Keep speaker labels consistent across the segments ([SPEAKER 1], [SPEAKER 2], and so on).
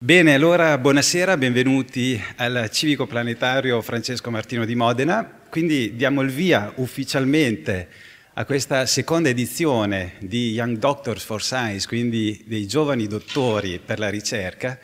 [SPEAKER 1] Bene, allora buonasera, benvenuti al Civico Planetario Francesco Martino di Modena. Quindi diamo il via ufficialmente a questa seconda edizione di Young Doctors for Science, quindi dei giovani dottori per la ricerca.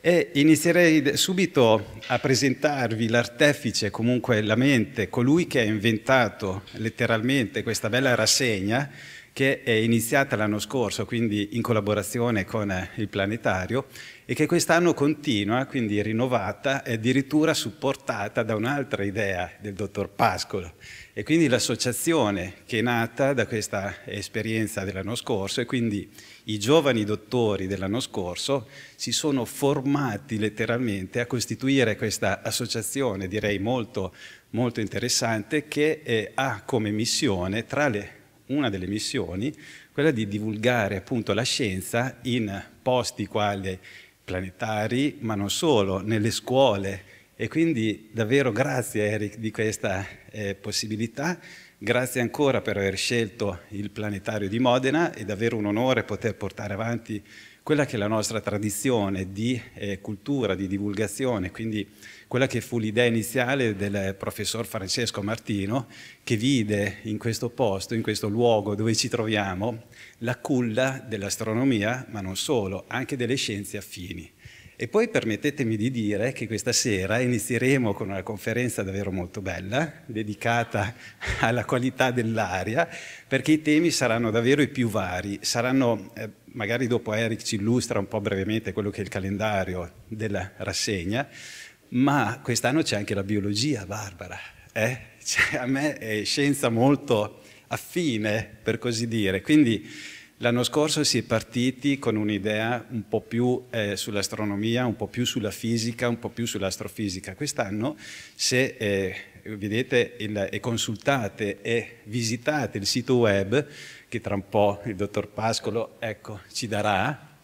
[SPEAKER 1] E inizierei subito a presentarvi l'artefice, comunque la mente, colui che ha inventato letteralmente questa bella rassegna, che è iniziata l'anno scorso, quindi in collaborazione con eh, il planetario, e che quest'anno continua, quindi rinnovata e addirittura supportata da un'altra idea del dottor Pascolo. E quindi l'associazione che è nata da questa esperienza dell'anno scorso e quindi i giovani dottori dell'anno scorso si sono formati letteralmente a costituire questa associazione, direi molto, molto interessante, che eh, ha come missione, tra le una delle missioni, quella di divulgare appunto la scienza in posti quali planetari, ma non solo, nelle scuole. E quindi davvero grazie Eric di questa eh, possibilità, grazie ancora per aver scelto il planetario di Modena, è davvero un onore poter portare avanti quella che è la nostra tradizione di eh, cultura, di divulgazione, quindi quella che fu l'idea iniziale del professor Francesco Martino, che vide in questo posto, in questo luogo dove ci troviamo, la culla dell'astronomia, ma non solo, anche delle scienze affini. E poi permettetemi di dire che questa sera inizieremo con una conferenza davvero molto bella, dedicata alla qualità dell'aria, perché i temi saranno davvero i più vari, saranno... Eh, magari dopo Eric ci illustra un po' brevemente quello che è il calendario della rassegna, ma quest'anno c'è anche la biologia, Barbara. Eh? Cioè, a me è scienza molto affine, per così dire. Quindi l'anno scorso si è partiti con un'idea un po' più eh, sull'astronomia, un po' più sulla fisica, un po' più sull'astrofisica. Quest'anno, se eh, vedete il, e consultate e visitate il sito web, che tra un po' il dottor Pascolo ecco, ci darà,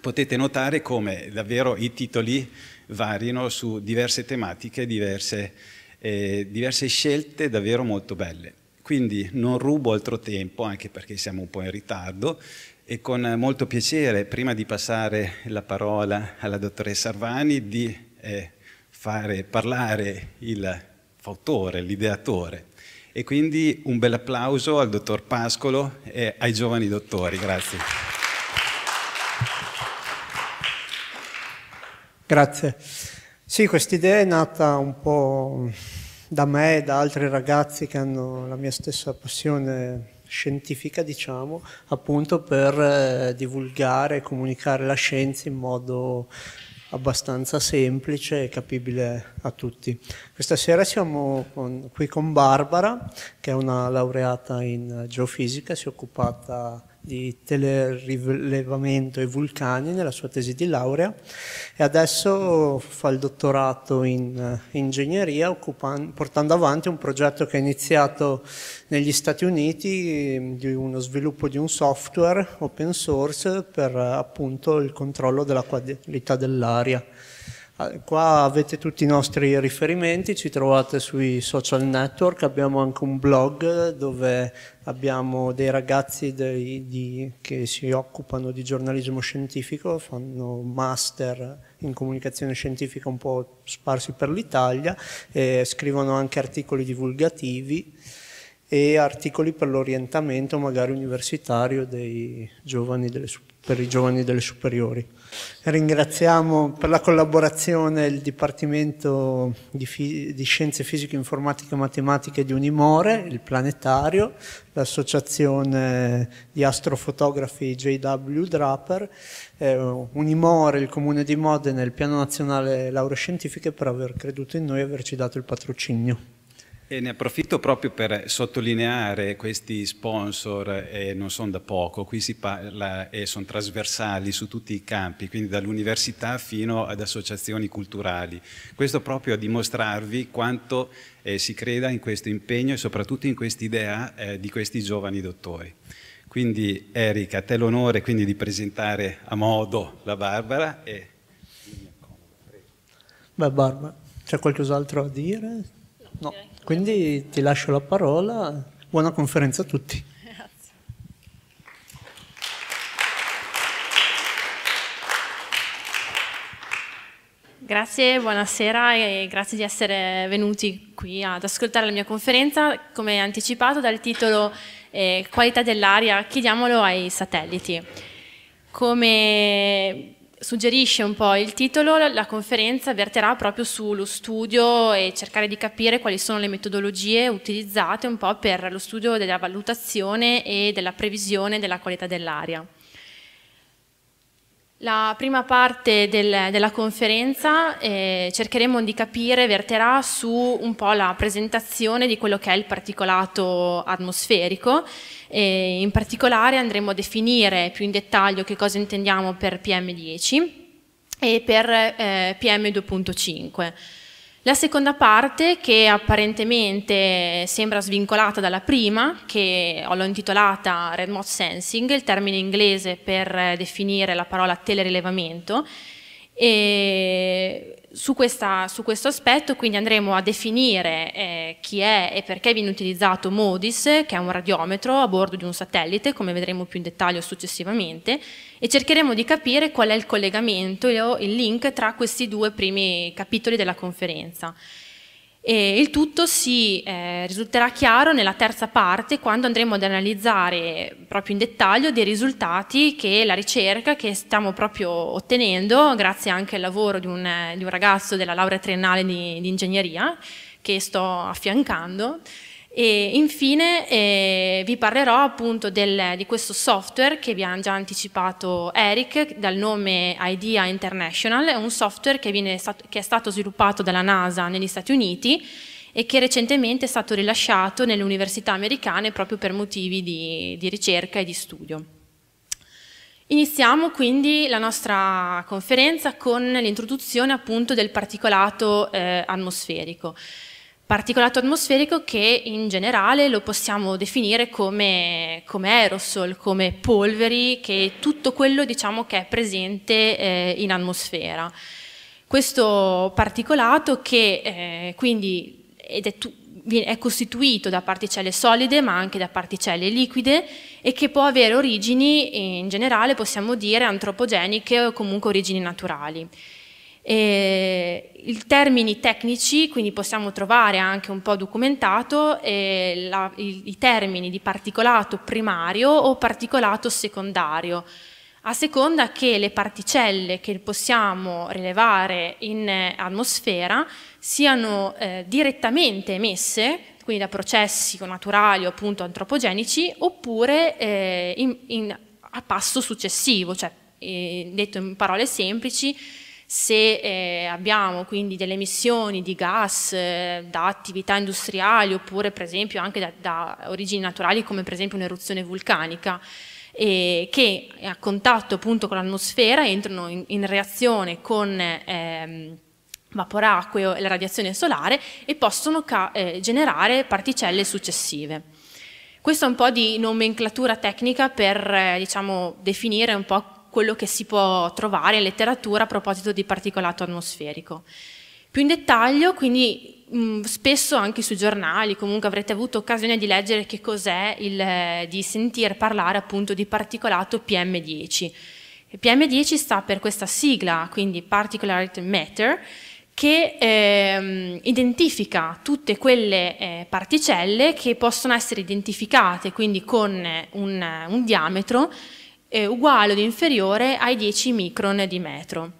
[SPEAKER 1] potete notare come davvero i titoli variano su diverse tematiche, diverse, eh, diverse scelte davvero molto belle. Quindi non rubo altro tempo, anche perché siamo un po' in ritardo, e con molto piacere, prima di passare la parola alla dottoressa Arvani, di eh, fare parlare il fautore, l'ideatore. E quindi un bel applauso al dottor Pascolo e ai giovani dottori. Grazie.
[SPEAKER 2] Grazie. Sì, questa idea è nata un po' da me e da altri ragazzi che hanno la mia stessa passione scientifica, diciamo, appunto per eh, divulgare e comunicare la scienza in modo abbastanza semplice e capibile a tutti. Questa sera siamo con, qui con Barbara, che è una laureata in geofisica, si è occupata di telerilevamento e vulcani nella sua tesi di laurea e adesso fa il dottorato in eh, ingegneria portando avanti un progetto che è iniziato negli Stati Uniti ehm, di uno sviluppo di un software open source per eh, appunto il controllo della qualità dell'aria. Ah, qua avete tutti i nostri riferimenti, ci trovate sui social network, abbiamo anche un blog dove abbiamo dei ragazzi dei, di, che si occupano di giornalismo scientifico, fanno master in comunicazione scientifica un po' sparsi per l'Italia e scrivono anche articoli divulgativi e articoli per l'orientamento magari universitario dei giovani delle superiori per i giovani delle superiori. Ringraziamo per la collaborazione il Dipartimento di, Fi- di Scienze Fisiche, Informatiche e Matematiche di Unimore, il Planetario, l'Associazione di Astrofotografi JW Draper, eh, Unimore, il Comune di Modena e il Piano Nazionale Lauree Scientifiche per aver creduto in noi e averci dato il patrocinio.
[SPEAKER 1] E ne approfitto proprio per sottolineare questi sponsor, e non sono da poco, qui si parla e sono trasversali su tutti i campi, quindi dall'università fino ad associazioni culturali. Questo proprio a dimostrarvi quanto eh, si creda in questo impegno e soprattutto in quest'idea eh, di questi giovani dottori. Quindi Erika, a te l'onore di presentare a modo la Barbara. E...
[SPEAKER 2] Beh Barbara, c'è qualcos'altro da dire? No. Quindi ti lascio la parola. Buona conferenza a tutti.
[SPEAKER 3] Grazie. buonasera e grazie di essere venuti qui ad ascoltare la mia conferenza, come anticipato dal titolo eh, Qualità dell'aria, chiediamolo ai satelliti. Come suggerisce un po' il titolo, la conferenza verterà proprio sullo studio e cercare di capire quali sono le metodologie utilizzate un po' per lo studio della valutazione e della previsione della qualità dell'aria. La prima parte del, della conferenza eh, cercheremo di capire, verterà su un po' la presentazione di quello che è il particolato atmosferico e in particolare andremo a definire più in dettaglio che cosa intendiamo per PM10 e per eh, PM2.5. La seconda parte, che apparentemente sembra svincolata dalla prima, che l'ho intitolata Remote Sensing, il termine inglese per eh, definire la parola telerilevamento, e su, questa, su, questo aspetto quindi andremo a definire eh, chi è e perché viene utilizzato MODIS, che è un radiometro a bordo di un satellite, come vedremo più in dettaglio successivamente, e cercheremo di capire qual è il collegamento, il link tra questi due primi capitoli della conferenza. E il tutto si eh, risulterà chiaro nella terza parte quando andremo ad analizzare proprio in dettaglio dei risultati che la ricerca che stiamo proprio ottenendo grazie anche al lavoro di un, di un ragazzo della laurea triennale di, di ingegneria che sto affiancando e infine eh, vi parlerò appunto del, di questo software che vi ha già anticipato Eric dal nome IDEA International, è un software che, viene, che è stato sviluppato dalla NASA negli Stati Uniti e che recentemente è stato rilasciato nelle università americane proprio per motivi di, di ricerca e di studio. Iniziamo quindi la nostra conferenza con l'introduzione appunto del particolato eh, atmosferico particolato atmosferico che in generale lo possiamo definire come, come aerosol, come polveri, che è tutto quello diciamo, che è presente eh, in atmosfera. Questo particolato che eh, quindi è, è costituito da particelle solide ma anche da particelle liquide e che può avere origini in generale possiamo dire antropogeniche o comunque origini naturali. E I termini tecnici, quindi possiamo trovare anche un po' documentato eh, la, i, i, termini di particolato primario o particolato secondario, a seconda che le particelle che possiamo rilevare in eh, atmosfera siano eh, direttamente emesse quindi da processi naturali o appunto antropogenici, oppure eh, in, in, a passo successivo, cioè eh, detto in parole semplici, se eh, abbiamo quindi delle emissioni di gas eh, da attività industriali oppure per esempio anche da, da origini naturali come per esempio un'eruzione vulcanica, eh, che a contatto appunto con l'atmosfera entrano in, in, reazione con ehm, vaporacqueo e la radiazione solare e possono eh, generare particelle successive. Questo è un po' di nomenclatura tecnica per eh, diciamo, definire un po' quello che si può trovare in letteratura a proposito di particolato atmosferico. Più in dettaglio, quindi mh, mm, spesso anche sui giornali, comunque avrete avuto occasione di leggere che cos'è, il, eh, di sentire parlare appunto di particolato PM10. PM10 sta per questa sigla, quindi Particulate Matter, che eh, identifica tutte quelle eh, particelle che possono essere identificate quindi con un, un diametro eh, uguale o inferiore ai 10 micron di metro.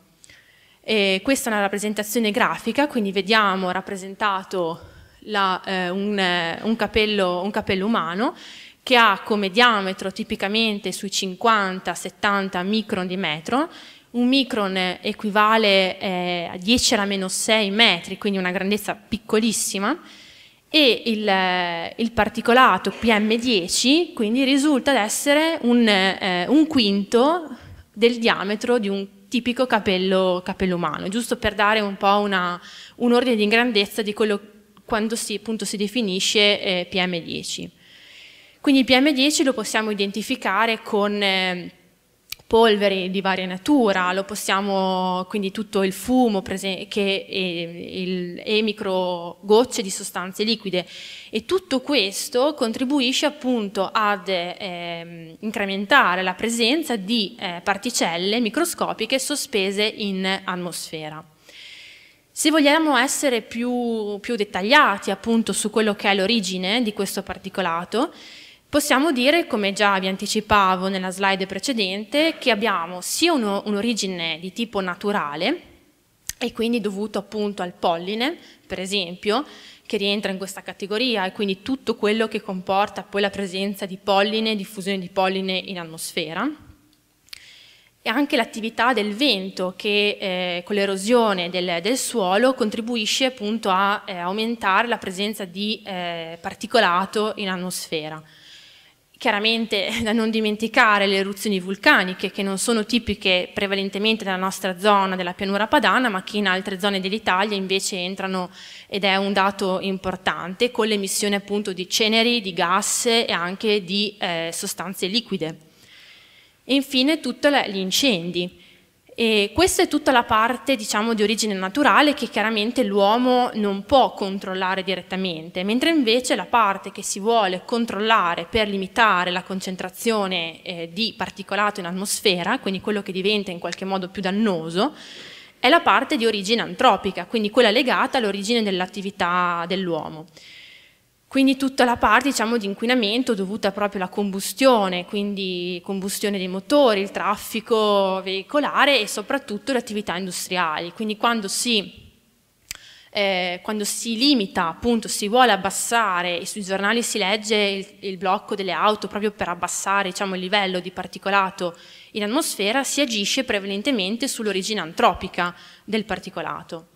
[SPEAKER 3] E questa è una rappresentazione grafica, quindi vediamo rappresentato la, eh, un, eh, un, capello, un capello umano che ha come diametro tipicamente sui 50-70 micron di metro, un micron equivale eh, a 10 alla meno 6 metri, quindi una grandezza piccolissima, e il, eh, il particolato PM10 quindi risulta essere un, eh, un, quinto del diametro di un tipico capello, capello umano, giusto per dare un po' una, un ordine di grandezza di quello quando si, appunto, si definisce eh, PM10. Quindi il PM10 lo possiamo identificare con... Eh, polveri di varia natura, lo possiamo, quindi tutto il fumo prese, che, e, il, e micro gocce di sostanze liquide e tutto questo contribuisce appunto ad eh, incrementare la presenza di eh, particelle microscopiche sospese in atmosfera. Se vogliamo essere più, più dettagliati appunto su quello che è l'origine di questo particolato, Possiamo dire, come già vi anticipavo nella slide precedente, che abbiamo sia un'origine di tipo naturale, e quindi dovuto appunto al polline, per esempio, che rientra in questa categoria, e quindi tutto quello che comporta poi la presenza di polline, diffusione di polline in atmosfera, e anche l'attività del vento che eh, con l'erosione del, del, suolo contribuisce appunto a eh, aumentare la presenza di eh, particolato in atmosfera. Chiaramente da non dimenticare le eruzioni vulcaniche che non sono tipiche prevalentemente della nostra zona della pianura padana ma che in altre zone dell'Italia invece entrano ed è un dato importante con l'emissione appunto di ceneri, di gas e anche di eh, sostanze liquide. E infine tutti gli incendi. E questa è tutta la parte diciamo, di origine naturale che chiaramente l'uomo non può controllare direttamente, mentre invece la parte che si vuole controllare per limitare la concentrazione eh, di particolato in atmosfera, quindi quello che diventa in qualche modo più dannoso, è la parte di origine antropica, quindi quella legata all'origine dell'attività dell'uomo. Quindi tutta la parte diciamo, di inquinamento dovuta proprio alla combustione, quindi combustione dei motori, il traffico veicolare e soprattutto le attività industriali. Quindi quando si eh, quando si limita, appunto, si vuole abbassare, e sui giornali si legge il, il blocco delle auto proprio per abbassare diciamo, il livello di particolato in atmosfera, si agisce prevalentemente sull'origine antropica del particolato.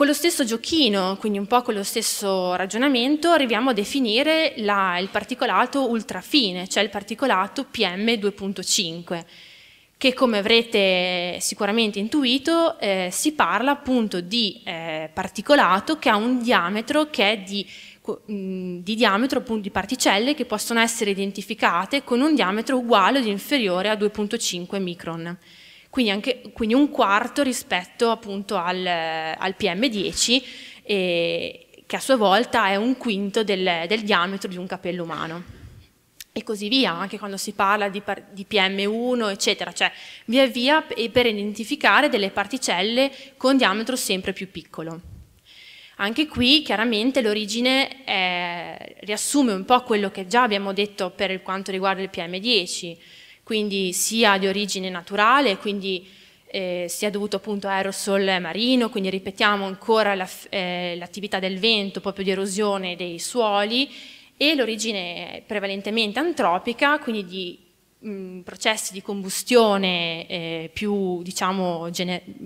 [SPEAKER 3] Con lo stesso giochino, quindi un po' con lo stesso ragionamento, arriviamo a definire la, il particolato ultrafine, cioè il particolato PM2.5 che come avrete sicuramente intuito eh, si parla appunto di eh, particolato che ha un diametro che è di, di diametro appunto di particelle che possono essere identificate con un diametro uguale o inferiore a 2.5 micron quindi, anche, quindi un quarto rispetto appunto al, al PM10 eh, che a sua volta è un quinto del, del, diametro di un capello umano. E così via, anche quando si parla di, di PM1, eccetera, cioè via via per identificare delle particelle con diametro sempre più piccolo. Anche qui chiaramente l'origine eh, riassume un po' quello che già abbiamo detto per quanto riguarda il PM10, quindi sia di origine naturale, quindi eh, sia dovuto appunto a aerosol marino, quindi ripetiamo ancora eh, l'attività la, eh, del vento, proprio di erosione dei suoli, e l'origine prevalentemente antropica, quindi di mm, processi di combustione eh, più, diciamo,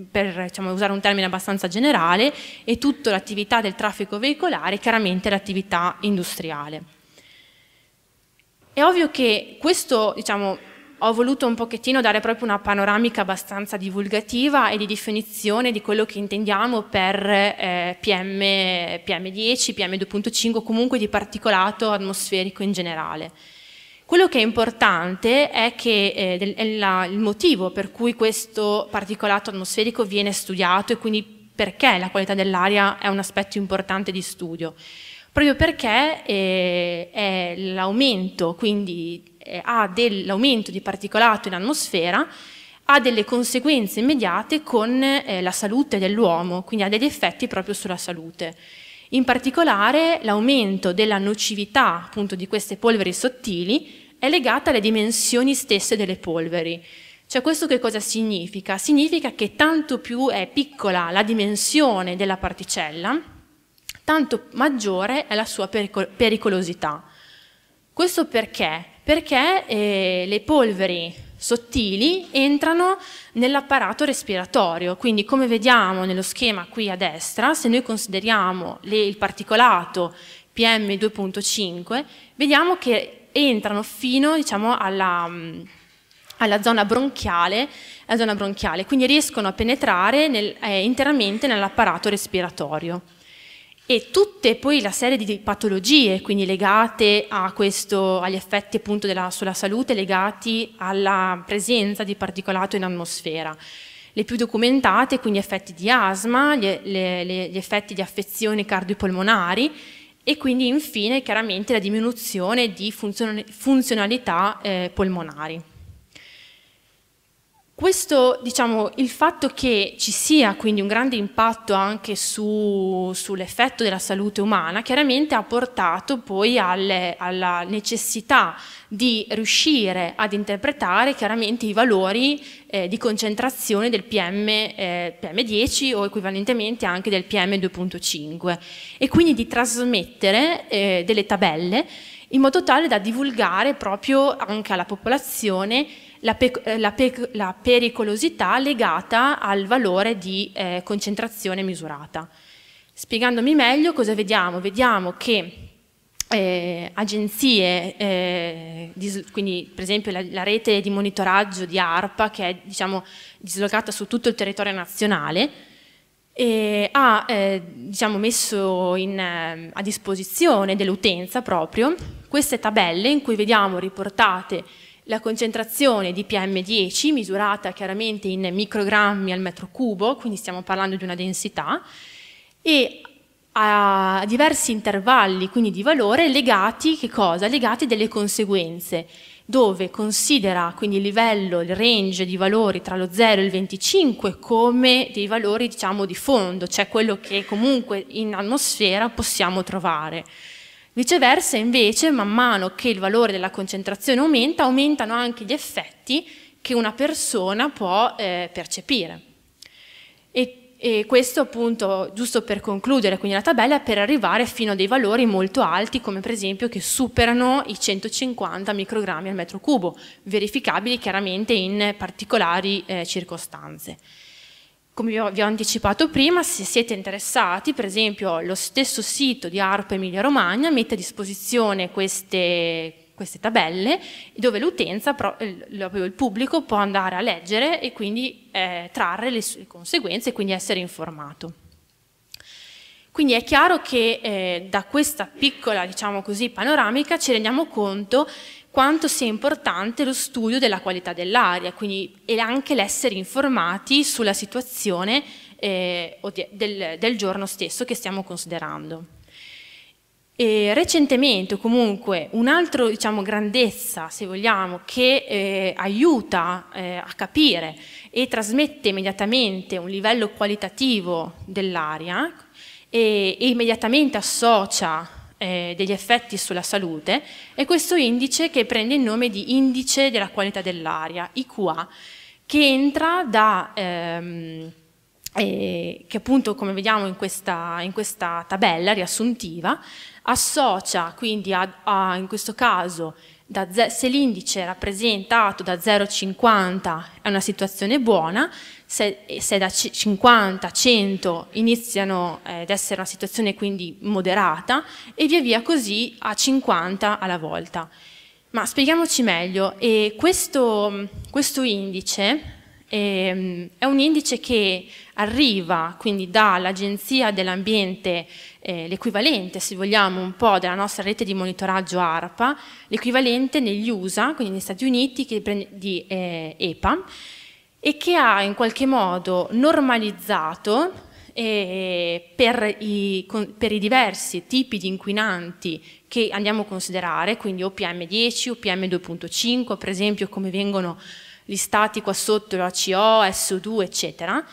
[SPEAKER 3] per diciamo, usare un termine abbastanza generale, e tutta l'attività del traffico veicolare, chiaramente l'attività industriale. È ovvio che questo, diciamo, ho voluto un pochettino dare proprio una panoramica abbastanza divulgativa e di definizione di quello che intendiamo per eh, PM, PM10, PM2.5, comunque di particolato atmosferico in generale. Quello che è importante è che eh, è la, il motivo per cui questo particolato atmosferico viene studiato e quindi perché la qualità dell'aria è un aspetto importante di studio. Proprio perché eh, è l'aumento, quindi eh, dell'aumento di particolato in atmosfera ha delle conseguenze immediate con eh, la salute dell'uomo, quindi ha degli effetti proprio sulla salute. In particolare l'aumento della nocività appunto di queste polveri sottili è legata alle dimensioni stesse delle polveri. Cioè questo che cosa significa? Significa che tanto più è piccola la dimensione della particella, tanto maggiore è la sua pericol pericolosità. Questo perché? perché eh, le polveri sottili entrano nell'apparato respiratorio, quindi come vediamo nello schema qui a destra, se noi consideriamo le, il particolato PM2.5, vediamo che entrano fino diciamo, alla, mm, alla, zona alla, zona bronchiale, quindi riescono a penetrare nel, eh, interamente nell'apparato respiratorio e tutte poi la serie di patologie, quindi legate questo, agli effetti appunto della, sulla salute, legati alla presenza di particolato in atmosfera. Le più documentate, quindi effetti di asma, gli, le, le, gli effetti di affezioni cardiopolmonari e quindi infine chiaramente la diminuzione di funzionalità eh, polmonari. Questo, diciamo, il fatto che ci sia quindi un grande impatto anche su, sull'effetto della salute umana, chiaramente ha portato poi alle, alla necessità di riuscire ad interpretare chiaramente i valori eh, di concentrazione del PM, eh, PM10 o equivalentemente anche del PM2.5 e quindi di trasmettere eh, delle tabelle in modo tale da divulgare proprio anche alla popolazione la, pe eh, la, pe la pericolosità legata al valore di eh, concentrazione misurata. Spiegandomi meglio cosa vediamo? Vediamo che eh, agenzie, eh, quindi per esempio la, la, rete di monitoraggio di ARPA che è diciamo, dislocata su tutto il territorio nazionale, eh, ha diciamo, messo in, eh, a disposizione dell'utenza proprio queste tabelle in cui vediamo riportate la concentrazione di PM10, misurata chiaramente in microgrammi al metro cubo, quindi stiamo parlando di una densità, e a diversi intervalli, quindi di valore, legati, legati delle conseguenze, dove considera quindi il livello, il range di valori tra lo 0 e il 25 come dei valori diciamo di fondo, cioè quello che comunque in atmosfera possiamo trovare. Viceversa, invece, man mano che il valore della concentrazione aumenta, aumentano anche gli effetti che una persona può eh, percepire. E, e, questo appunto, giusto per concludere, quindi la tabella, è per arrivare fino a dei valori molto alti, come per esempio che superano i 150 microgrammi al metro cubo, verificabili chiaramente in particolari eh, circostanze. Come vi ho, anticipato prima, se siete interessati, per esempio lo stesso sito di ARPA Emilia Romagna mette a disposizione queste, queste tabelle dove l'utenza, il pubblico può andare a leggere e quindi eh, trarre le, sue conseguenze e quindi essere informato. Quindi è chiaro che eh, da questa piccola, diciamo così, panoramica ci rendiamo conto quanto sia importante lo studio della qualità dell'aria, quindi e anche l'essere informati sulla situazione eh, del, del, giorno stesso che stiamo considerando. E recentemente, comunque, un'altra diciamo, grandezza, se vogliamo, che eh, aiuta eh, a capire e trasmette immediatamente un livello qualitativo dell'aria e, eh, e immediatamente associa eh, degli effetti sulla salute è questo indice che prende il nome di indice della qualità dell'aria, IQA, che entra da... Ehm, eh, che appunto come vediamo in questa, in questa tabella riassuntiva associa quindi a, a, in questo caso da, se l'indice rappresentato da 0,50 è una situazione buona se, se da 50 100 iniziano eh, ad essere una situazione quindi moderata e via via così a 50 alla volta. Ma spieghiamoci meglio, questo, questo, indice eh, è un indice che arriva quindi dall'Agenzia dell'Ambiente, eh, l'equivalente se vogliamo un po' della nostra rete di monitoraggio ARPA, l'equivalente negli USA, quindi negli Stati Uniti, prende, di eh, EPA, e che ha in qualche modo normalizzato eh, per, i, con, per, i, diversi tipi di inquinanti che andiamo a considerare, quindi OPM10, OPM2.5 per esempio come vengono listati qua sotto CO, SO2 eccetera,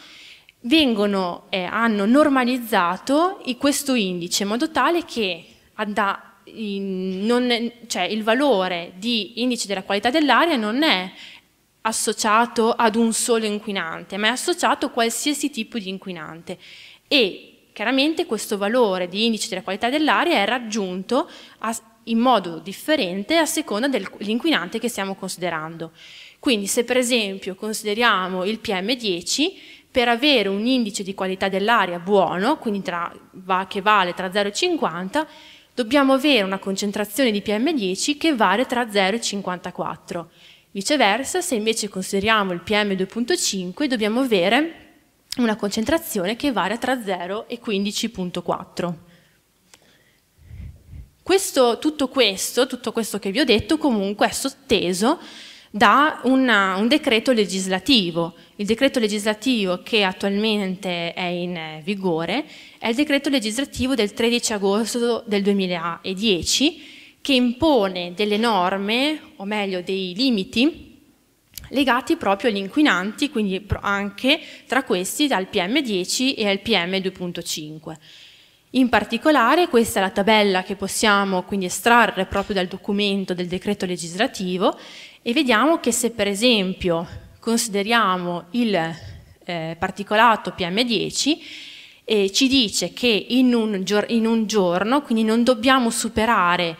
[SPEAKER 3] vengono, eh, hanno normalizzato questo indice in modo tale che da, in, non, cioè, il valore di indice della qualità dell'aria non è associato ad un solo inquinante, ma è associato a qualsiasi tipo di inquinante e chiaramente questo valore di indice della qualità dell'aria è raggiunto a, in modo differente a seconda dell'inquinante che stiamo considerando. Quindi se per esempio consideriamo il PM10, per avere un indice di qualità dell'aria buono, quindi tra, va, che vale tra 0 e 50, dobbiamo avere una concentrazione di PM10 che vale tra 0 e 54. Viceversa, se invece consideriamo il PM2.5, dobbiamo avere una concentrazione che varia tra 0 e 15.4. Questo, tutto questo, tutto questo che vi ho detto, comunque è sotteso da una, un decreto legislativo. Il decreto legislativo che attualmente è in vigore è il decreto legislativo del 13 agosto del 2010 che impone delle norme, o meglio dei limiti, legati proprio agli inquinanti, quindi anche tra questi al PM10 e al PM2.5. In particolare questa è la tabella che possiamo quindi estrarre proprio dal documento del decreto legislativo e vediamo che se per esempio consideriamo il eh, particolato PM10 eh, ci dice che in un, in un giorno, quindi non dobbiamo superare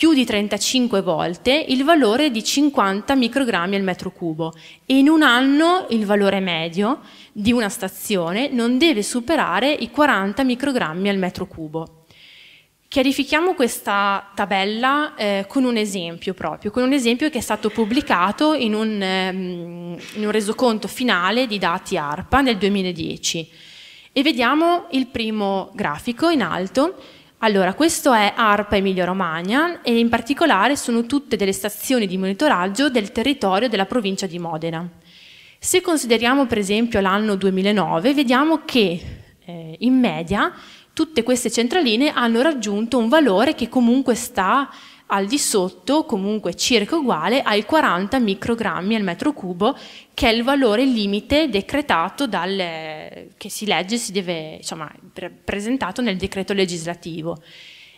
[SPEAKER 3] più di 35 volte il valore di 50 microgrammi al metro cubo e in un anno il valore medio di una stazione non deve superare i 40 microgrammi al metro cubo. Chiarifichiamo questa tabella eh, con un esempio proprio, con un esempio che è stato pubblicato in un, ehm, in un resoconto finale di dati ARPA nel 2010. E vediamo il primo grafico in alto allora, questo è ARPA Emilia Romagna e in particolare sono tutte delle stazioni di monitoraggio del territorio della provincia di Modena. Se consideriamo per esempio l'anno 2009, vediamo che eh, in media tutte queste centraline hanno raggiunto un valore che comunque sta al di sotto, comunque circa uguale, ai 40 microgrammi al metro cubo, che è il valore limite decretato dal, che si legge, si deve, insomma, pre presentato nel decreto legislativo.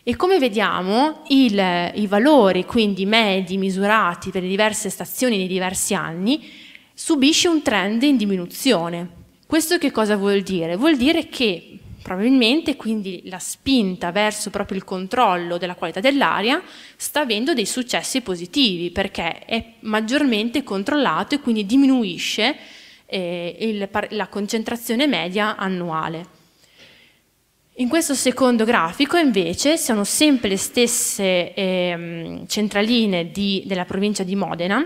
[SPEAKER 3] E come vediamo, il, i valori, quindi medi, misurati per le diverse stazioni nei diversi anni, subisce un trend in diminuzione. Questo che cosa vuol dire? Vuol dire che Probabilmente quindi la spinta verso proprio il controllo della qualità dell'aria sta avendo dei successi positivi perché è maggiormente controllato e quindi diminuisce eh, il, la concentrazione media annuale. In questo secondo grafico invece sono sempre le stesse eh, centraline di, della provincia di Modena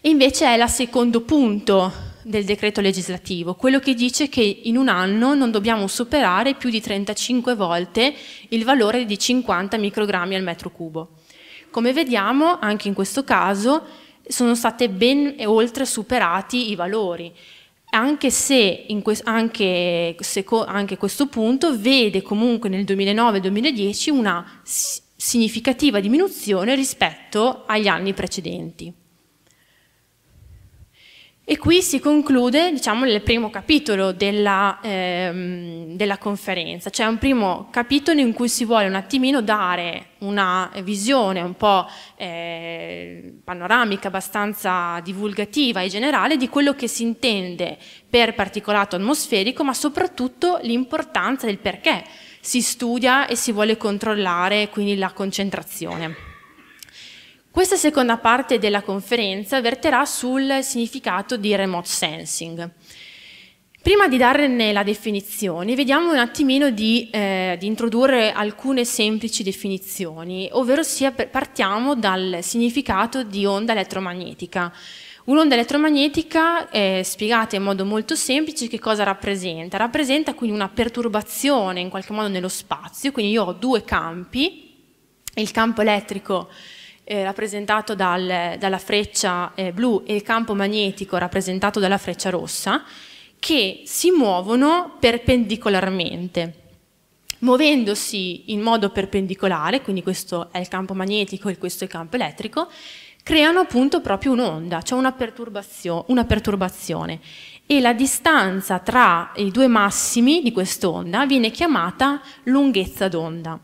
[SPEAKER 3] e invece è il secondo punto del decreto legislativo, quello che dice che in un anno non dobbiamo superare più di 35 volte il valore di 50 microgrammi al metro cubo. Come vediamo, anche in questo caso sono state ben oltre superati i valori, anche se, que anche, se anche questo punto vede comunque nel 2009-2010 una significativa diminuzione rispetto agli anni precedenti. E qui si conclude diciamo, il primo capitolo della, ehm, della conferenza, cioè un primo capitolo in cui si vuole un attimino dare una visione un po' eh, panoramica, abbastanza divulgativa e generale di quello che si intende per particolato atmosferico, ma soprattutto l'importanza del perché si studia e si vuole controllare quindi la concentrazione. Questa seconda parte della conferenza verterà sul significato di remote sensing. Prima di darne la definizione, vediamo un attimino di, eh, di introdurre alcune semplici definizioni, ovvero partiamo dal significato di onda elettromagnetica. Un'onda elettromagnetica, è spiegata in modo molto semplice, che cosa rappresenta? Rappresenta quindi una perturbazione in qualche modo nello spazio, quindi io ho due campi, il campo elettrico eh, rappresentato dal, dalla freccia eh, blu e il campo magnetico rappresentato dalla freccia rossa, che si muovono perpendicolarmente. Muovendosi in modo perpendicolare, quindi questo è il campo magnetico e questo è il campo elettrico, creano appunto proprio un'onda, cioè una, perturbazio una perturbazione. E la distanza tra i due massimi di quest'onda viene chiamata lunghezza d'onda.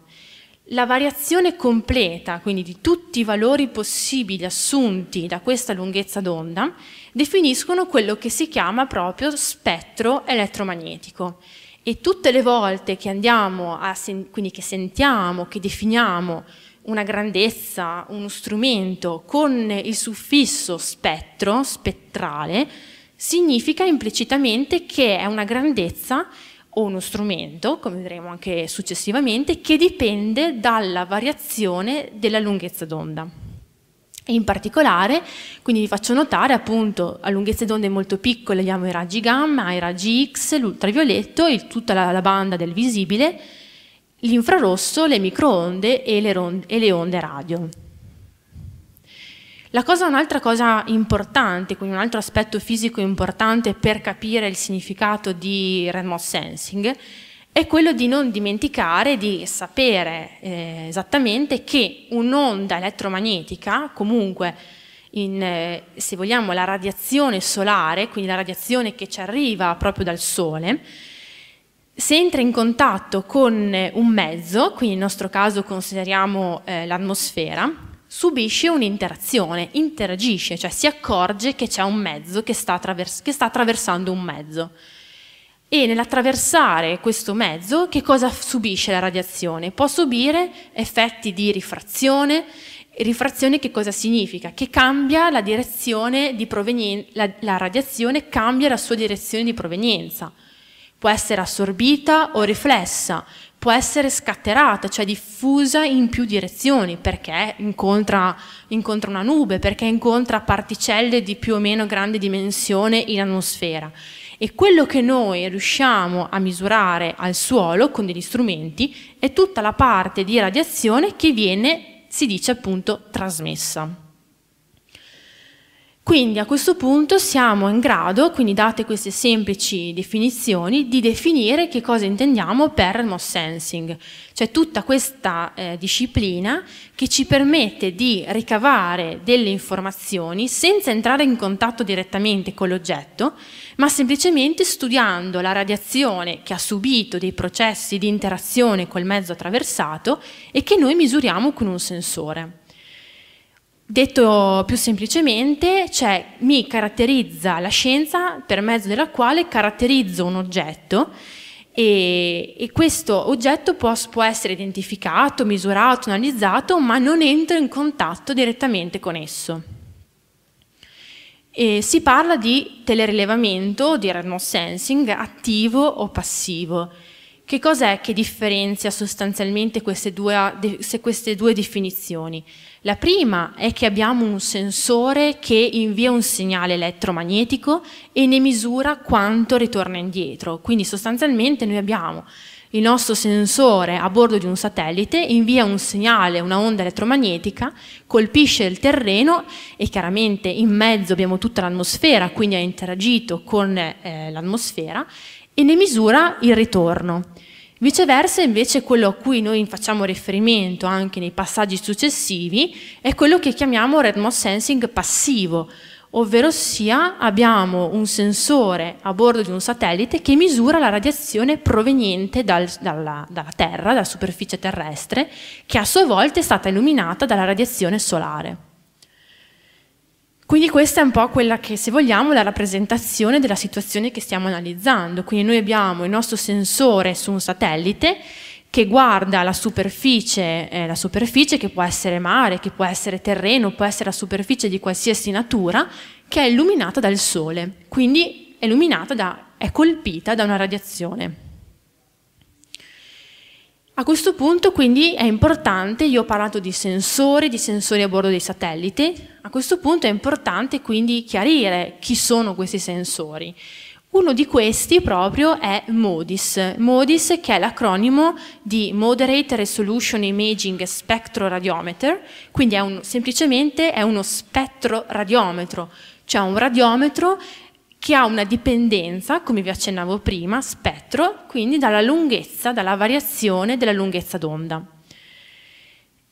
[SPEAKER 3] La variazione completa, quindi di tutti i valori possibili assunti da questa lunghezza d'onda, definiscono quello che si chiama proprio spettro elettromagnetico. E tutte le volte che andiamo a sen- quindi che sentiamo, che definiamo una grandezza, uno strumento con il suffisso spettro, spettrale, significa implicitamente che è una grandezza o uno strumento, come vedremo anche successivamente, che dipende dalla variazione della lunghezza d'onda. In particolare, quindi vi faccio notare appunto a lunghezze d'onda molto piccole abbiamo i raggi gamma, i raggi X, l'ultravioletto e tutta la, la banda del visibile, l'infrarosso, le microonde e le, e le onde radio. La cosa, un'altra cosa importante, quindi un altro aspetto fisico importante per capire il significato di remote sensing, è quello di non dimenticare di sapere eh, esattamente che un'onda elettromagnetica, comunque in, eh, se vogliamo la radiazione solare, quindi la radiazione che ci arriva proprio dal Sole, se entra in contatto con un mezzo, quindi nel nostro caso consideriamo eh, l'atmosfera, subisce un'interazione, interagisce, cioè si accorge che c'è un mezzo che sta, attravers- che sta attraversando un mezzo. E nell'attraversare questo mezzo, che cosa subisce la radiazione? Può subire effetti di rifrazione. Rifrazione che cosa significa? Che cambia la direzione di provenienza, la, la radiazione cambia la sua direzione di provenienza. Può essere assorbita o riflessa può essere scatterata, cioè diffusa in più direzioni, perché incontra, incontra una nube, perché incontra particelle di più o meno grande dimensione in atmosfera. E quello che noi riusciamo a misurare al suolo con degli strumenti è tutta la parte di radiazione che viene, si dice appunto, trasmessa. Quindi a questo punto siamo in grado, quindi date queste semplici definizioni, di definire che cosa intendiamo per moss sensing, cioè tutta questa eh, disciplina che ci permette di ricavare delle informazioni senza entrare in contatto direttamente con l'oggetto, ma semplicemente studiando la radiazione che ha subito dei processi di interazione col mezzo attraversato e che noi misuriamo con un sensore. Detto più semplicemente, cioè mi caratterizza la scienza per mezzo della quale caratterizzo un oggetto e, e questo oggetto può, può, essere identificato, misurato, analizzato, ma non entro in contatto direttamente con esso. E si parla di telerelevamento, di remote sensing, attivo o passivo. Che cos'è che differenzia sostanzialmente queste due, queste due definizioni? La prima è che abbiamo un sensore che invia un segnale elettromagnetico e ne misura quanto ritorna indietro. Quindi sostanzialmente noi abbiamo il nostro sensore a bordo di un satellite invia un segnale, una onda elettromagnetica, colpisce il terreno e chiaramente in mezzo abbiamo tutta l'atmosfera, quindi ha interagito con eh, l'atmosfera e ne misura il ritorno. Viceversa invece quello a cui noi facciamo riferimento anche nei passaggi successivi è quello che chiamiamo Redmos Sensing passivo, ovvero sia abbiamo un sensore a bordo di un satellite che misura la radiazione proveniente dal, dalla, dalla, Terra, dalla superficie terrestre, che a sua volta è stata illuminata dalla radiazione solare. Quindi questa è un po' quella che, se vogliamo, la rappresentazione della situazione che stiamo analizzando. Quindi noi abbiamo il nostro sensore su un satellite che guarda la superficie, eh, la superficie che può essere mare, che può essere terreno, può essere la superficie di qualsiasi natura, che è illuminata dal sole, quindi è illuminata da, è colpita da una radiazione. A questo punto quindi è importante, io ho parlato di sensori, di sensori a bordo dei satelliti, a questo punto è importante quindi chiarire chi sono questi sensori. Uno di questi proprio è MODIS, MODIS che è l'acronimo di Moderate Resolution Imaging Spectro Radiometer, quindi è un, semplicemente è uno spettroradiometro, cioè un radiometro che ha una dipendenza, come vi accennavo prima, spettro, quindi dalla lunghezza, dalla variazione della lunghezza d'onda.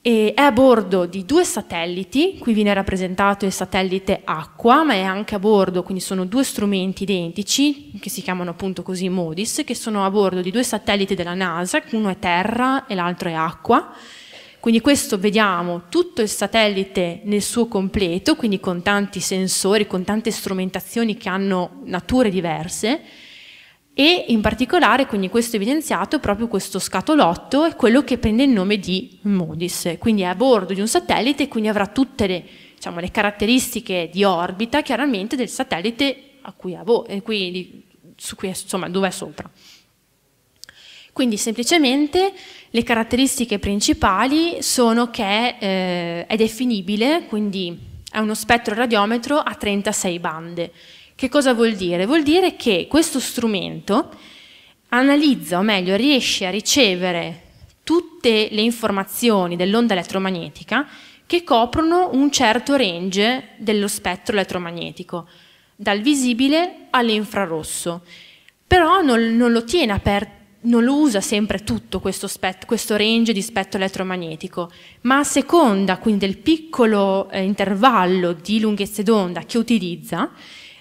[SPEAKER 3] è a bordo di due satelliti, qui viene rappresentato il satellite Acqua, ma è anche a bordo, quindi sono due strumenti identici, che si chiamano appunto così MODIS, che sono a bordo di due satelliti della NASA, uno è Terra e l'altro è Acqua, quindi questo vediamo tutto il satellite nel suo completo, quindi con tanti sensori, con tante strumentazioni che hanno nature diverse e in particolare, quindi questo evidenziato, è proprio questo scatolotto è quello che prende il nome di Modis, quindi è a bordo di un satellite e quindi avrà tutte le, diciamo, le, caratteristiche di orbita chiaramente del satellite cui cui, cui, insomma, dove è sopra. Quindi semplicemente le caratteristiche principali sono che eh, è definibile, quindi è uno spettro radiometro a 36 bande. Che cosa vuol dire? Vuol dire che questo strumento analizza, o meglio, riesce a ricevere tutte le informazioni dell'onda elettromagnetica che coprono un certo range dello spettro elettromagnetico, dal visibile all'infrarosso, però non, non lo tiene aperto non lo usa sempre tutto questo, questo, range di spettro elettromagnetico, ma a seconda quindi del piccolo eh, intervallo di lunghezze d'onda che utilizza,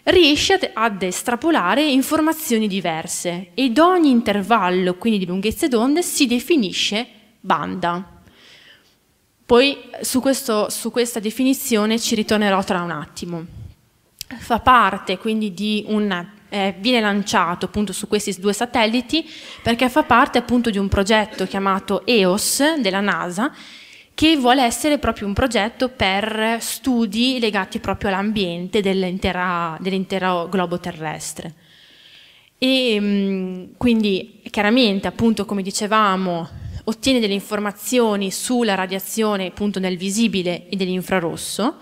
[SPEAKER 3] riesce ad, ad estrapolare informazioni diverse ed ogni intervallo quindi di lunghezze d'onda si definisce banda. Poi su, questo, su questa definizione ci ritornerò tra un attimo. Fa parte quindi di un eh, viene lanciato appunto su questi due satelliti perché fa parte appunto di un progetto chiamato EOS della NASA che vuole essere proprio un progetto per studi legati proprio all'ambiente dell'intero globo terrestre. E mm, quindi chiaramente appunto come dicevamo ottiene delle informazioni sulla radiazione appunto nel visibile e nell'infrarosso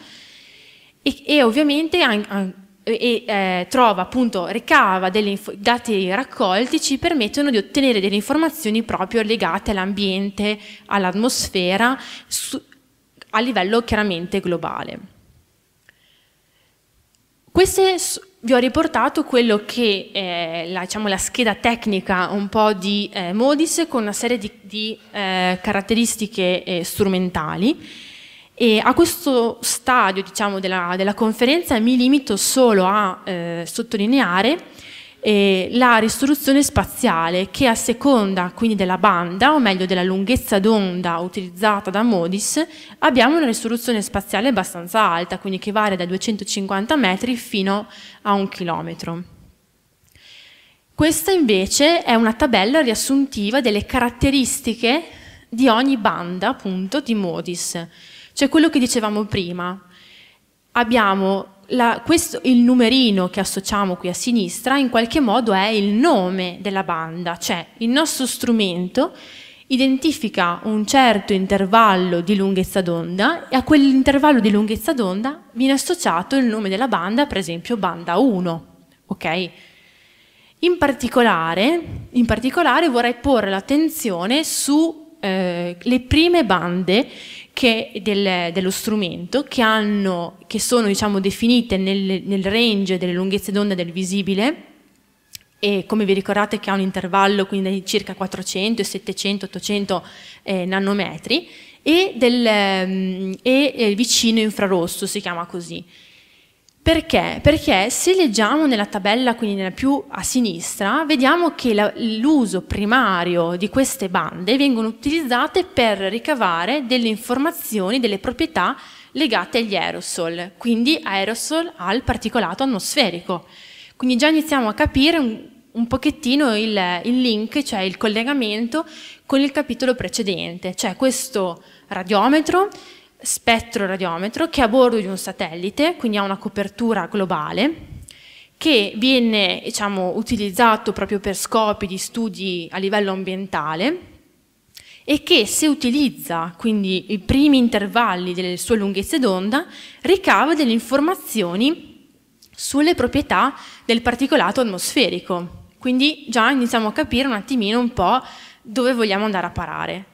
[SPEAKER 3] e, e ovviamente anche e eh, trova appunto, recava dei dati raccolti ci permettono di ottenere delle informazioni proprio legate all'ambiente, all'atmosfera, a livello chiaramente globale. Queste vi ho riportato quello che è eh, la, diciamo, la scheda tecnica un po' di eh, Modis con una serie di, di eh, caratteristiche eh, strumentali e a questo stadio diciamo, della, della, conferenza mi limito solo a eh, sottolineare eh, la risoluzione spaziale che a seconda quindi della banda, o meglio della lunghezza d'onda utilizzata da MODIS, abbiamo una risoluzione spaziale abbastanza alta, quindi che varia da 250 metri fino a un chilometro. Questa invece è una tabella riassuntiva delle caratteristiche di ogni banda appunto di MODIS cioè quello che dicevamo prima, abbiamo la, questo, il numerino che associamo qui a sinistra in qualche modo è il nome della banda, cioè il nostro strumento identifica un certo intervallo di lunghezza d'onda e a quell'intervallo di lunghezza d'onda viene associato il nome della banda, per esempio banda 1. Okay? In, particolare, in particolare vorrei porre l'attenzione sulle eh, prime bande che del, dello strumento che, hanno, che sono diciamo, definite nel, nel, range delle lunghezze d'onda del visibile e come vi ricordate che ha un intervallo quindi di circa 400, 700, 800 eh, nanometri e, del, mm, eh, e vicino infrarosso si chiama così. Perché? Perché se leggiamo nella tabella, quindi nella più a sinistra, vediamo che l'uso primario di queste bande vengono utilizzate per ricavare delle informazioni, delle proprietà legate agli aerosol, quindi aerosol al particolato atmosferico. Quindi già iniziamo a capire un, un pochettino il, il link, cioè il collegamento con il capitolo precedente, cioè questo radiometro spettro radiometro che è a bordo di un satellite, quindi ha una copertura globale, che viene diciamo, utilizzato proprio per scopi di studi a livello ambientale e che se utilizza quindi i primi intervalli delle sue lunghezze d'onda ricava delle informazioni sulle proprietà del particolato atmosferico. Quindi già iniziamo a capire un attimino un po' dove vogliamo andare a parare.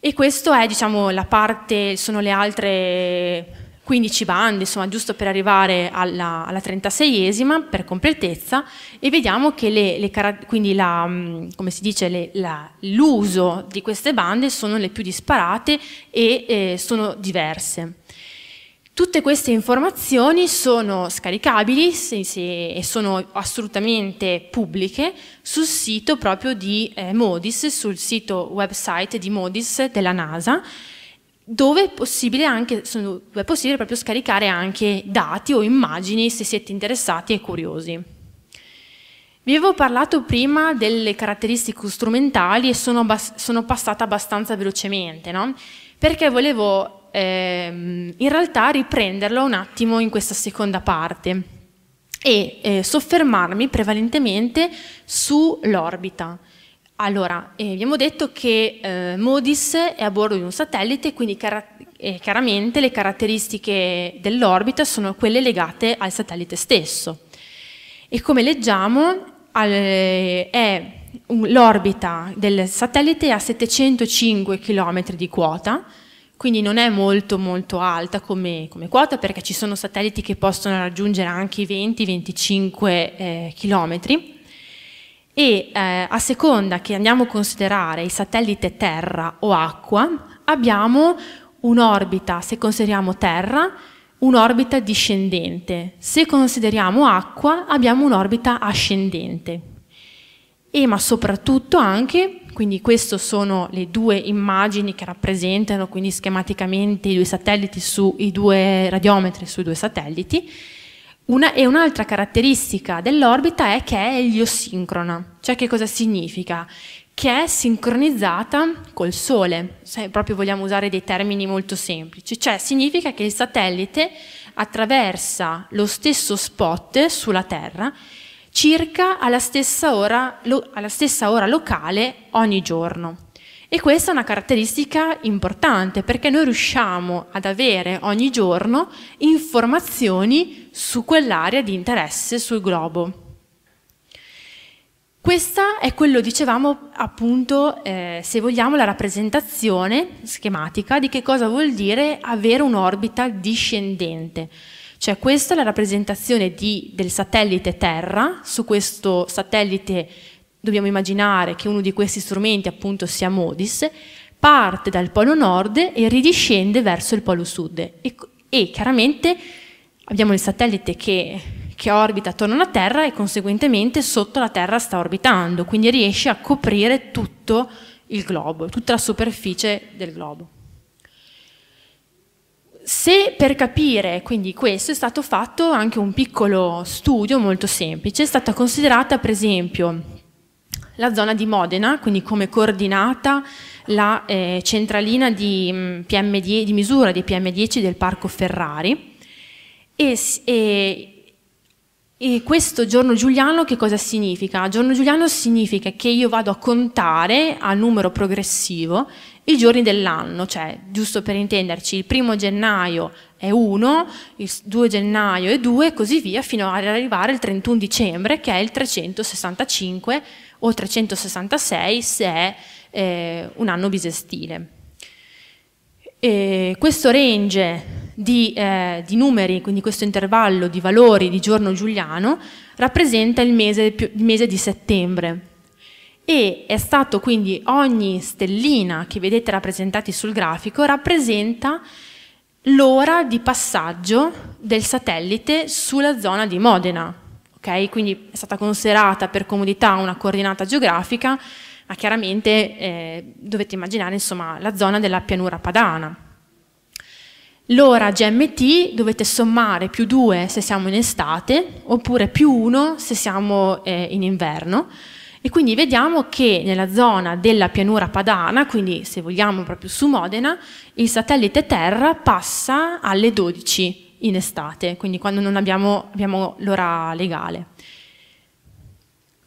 [SPEAKER 3] E questa è diciamo, la parte, sono le altre 15 bande, insomma, giusto per arrivare alla, alla 36esima per completezza e vediamo che le, le, quindi mm, l'uso di queste bande sono le più disparate e eh, sono diverse. Tutte queste informazioni sono scaricabili se, se, e sono assolutamente pubbliche sul sito proprio di eh, Modis, sul sito website di Modis della NASA, dove è possibile, anche, sono, è possibile proprio scaricare anche dati o immagini se siete interessati e curiosi. Vi avevo parlato prima delle caratteristiche strumentali e sono, sono passata abbastanza velocemente, no? perché volevo ehm, in realtà riprenderlo un attimo in questa seconda parte e eh, soffermarmi prevalentemente sull'orbita. Allora, eh, abbiamo detto che eh, Modis è a bordo di un satellite, quindi car eh, chiaramente le caratteristiche dell'orbita sono quelle legate al satellite stesso. E come leggiamo, eh, l'orbita del satellite è a 705 km di quota, quindi non è molto molto alta come, come, quota perché ci sono satelliti che possono raggiungere anche i 20-25 eh, km e eh, a seconda che andiamo a considerare il satellite terra o acqua abbiamo un'orbita, se consideriamo terra, un'orbita discendente, se consideriamo acqua abbiamo un'orbita ascendente e ma soprattutto anche quindi queste sono le due immagini che rappresentano quindi schematicamente i due satelliti su due radiometri sui due satelliti. Una, e un'altra caratteristica dell'orbita è che è eliosincrona, cioè che cosa significa? Che è sincronizzata col Sole, se proprio vogliamo usare dei termini molto semplici, cioè significa che il satellite attraversa lo stesso spot sulla Terra circa alla stessa ora, lo, alla stessa ora locale ogni giorno. E questa è una caratteristica importante perché noi riusciamo ad avere ogni giorno informazioni su quell'area di interesse sul globo. Questa è quello, dicevamo appunto, eh, se vogliamo, la rappresentazione schematica di che cosa vuol dire avere un'orbita discendente. Cioè questa è la rappresentazione di, del satellite Terra, su questo satellite dobbiamo immaginare che uno di questi strumenti appunto sia Modis, parte dal polo nord e ridiscende verso il polo sud e, e chiaramente abbiamo il satellite che, che, orbita attorno alla Terra e conseguentemente sotto la Terra sta orbitando, quindi riesce a coprire tutto il globo, tutta la superficie del globo. Se per capire quindi questo è stato fatto anche un piccolo studio molto semplice, è stata considerata per esempio la zona di Modena, quindi come coordinata la eh, centralina di, mm, PM10, di, misura dei PM10 del Parco Ferrari. E, e, e, questo giorno giuliano che cosa significa? Giorno giuliano significa che io vado a contare a numero progressivo i giorni dell'anno, cioè giusto per intenderci, il primo gennaio è 1, il 2 gennaio è 2 e così via fino ad arrivare al 31 dicembre che è il 365 o 366 se è eh, un anno bisestile. E questo range di, eh, di, numeri, quindi questo intervallo di valori di giorno giuliano, rappresenta il mese, il mese di settembre, e è stato quindi ogni stellina che vedete rappresentati sul grafico rappresenta l'ora di passaggio del satellite sulla zona di Modena. Okay? Quindi è stata considerata per comodità una coordinata geografica, ma chiaramente eh, dovete immaginare insomma, la zona della pianura padana. L'ora GMT dovete sommare più 2 se siamo in estate, oppure più 1 se siamo eh, in inverno, e quindi vediamo che nella zona della pianura padana, quindi se vogliamo proprio su Modena, il satellite Terra passa alle 12 in estate, quindi quando non abbiamo, abbiamo l'ora legale.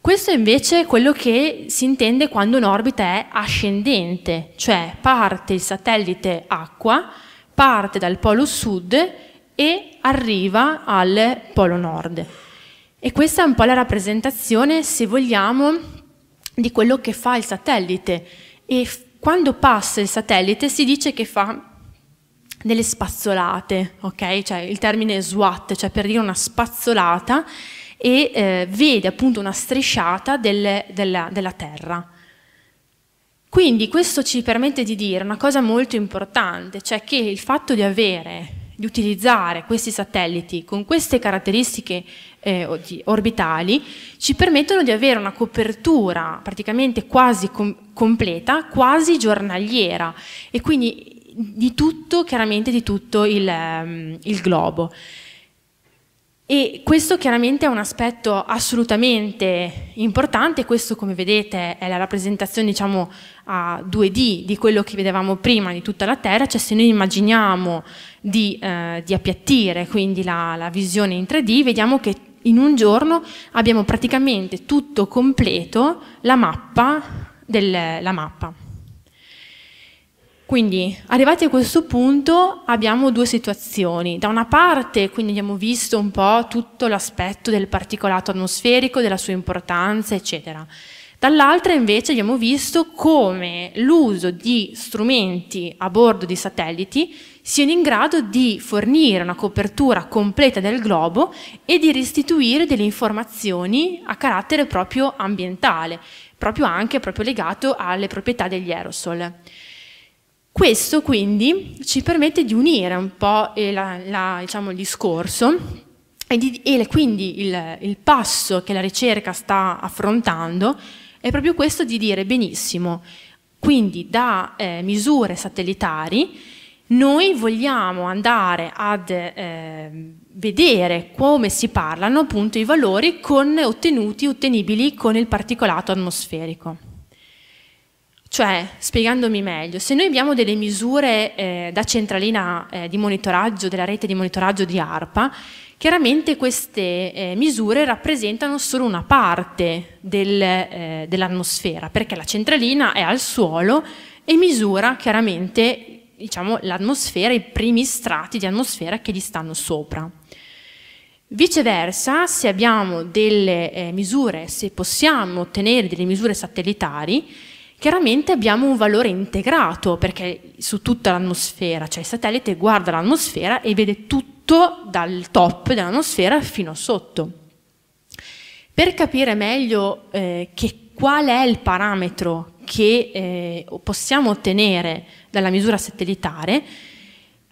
[SPEAKER 3] Questo è invece quello che si intende quando un'orbita è ascendente, cioè parte il satellite acqua, parte dal polo sud e arriva al polo nord. E questa è un po' la rappresentazione, se vogliamo, di quello che fa il satellite. E quando passa il satellite si dice che fa delle spazzolate, ok? Cioè il termine SWAT, cioè per dire una spazzolata, e eh, vede appunto una strisciata del, della, della Terra. Quindi questo ci permette di dire una cosa molto importante, cioè che il fatto di avere, di utilizzare questi satelliti con queste caratteristiche eh, orbitali ci permettono di avere una copertura praticamente quasi com completa, quasi giornaliera e quindi di tutto, chiaramente di tutto il, um, il globo. E questo chiaramente è un aspetto assolutamente importante, questo come vedete è la rappresentazione diciamo a 2D di quello che vedevamo prima di tutta la Terra, cioè se noi immaginiamo di, eh, di appiattire quindi la, la visione in 3D, vediamo che in un giorno abbiamo praticamente tutto completo la mappa. Del, mappa. Quindi, arrivati a questo punto, abbiamo due situazioni. Da una parte, quindi abbiamo visto un po' tutto l'aspetto del particolato atmosferico, della sua importanza, eccetera. Dall'altra, invece, abbiamo visto come l'uso di strumenti a bordo di satelliti siano in grado di fornire una copertura completa del globo e di restituire delle informazioni a carattere proprio ambientale, proprio anche proprio legato alle proprietà degli aerosol. Questo quindi ci permette di unire un po' la, la, diciamo, il discorso e, di, e quindi il, il passo che la ricerca sta affrontando è proprio questo di dire benissimo, quindi da eh, misure satellitari noi vogliamo andare ad eh, vedere come si parlano appunto i valori con ottenuti, ottenibili con il particolato atmosferico. Cioè, spiegandomi meglio, se noi abbiamo delle misure eh, da centralina eh, di monitoraggio, della rete di monitoraggio di ARPA, chiaramente queste eh, misure rappresentano solo una parte del, eh, dell'atmosfera, perché la centralina è al suolo e misura chiaramente diciamo, l'atmosfera, i primi strati di atmosfera che gli stanno sopra. Viceversa, se abbiamo delle eh, misure, se possiamo ottenere delle misure satellitari, chiaramente abbiamo un valore integrato perché su tutta l'atmosfera, cioè il satellite guarda l'atmosfera e vede tutto dal top dell'atmosfera fino sotto. Per capire meglio eh, che, qual è il parametro che eh, possiamo ottenere dalla misura satellitare,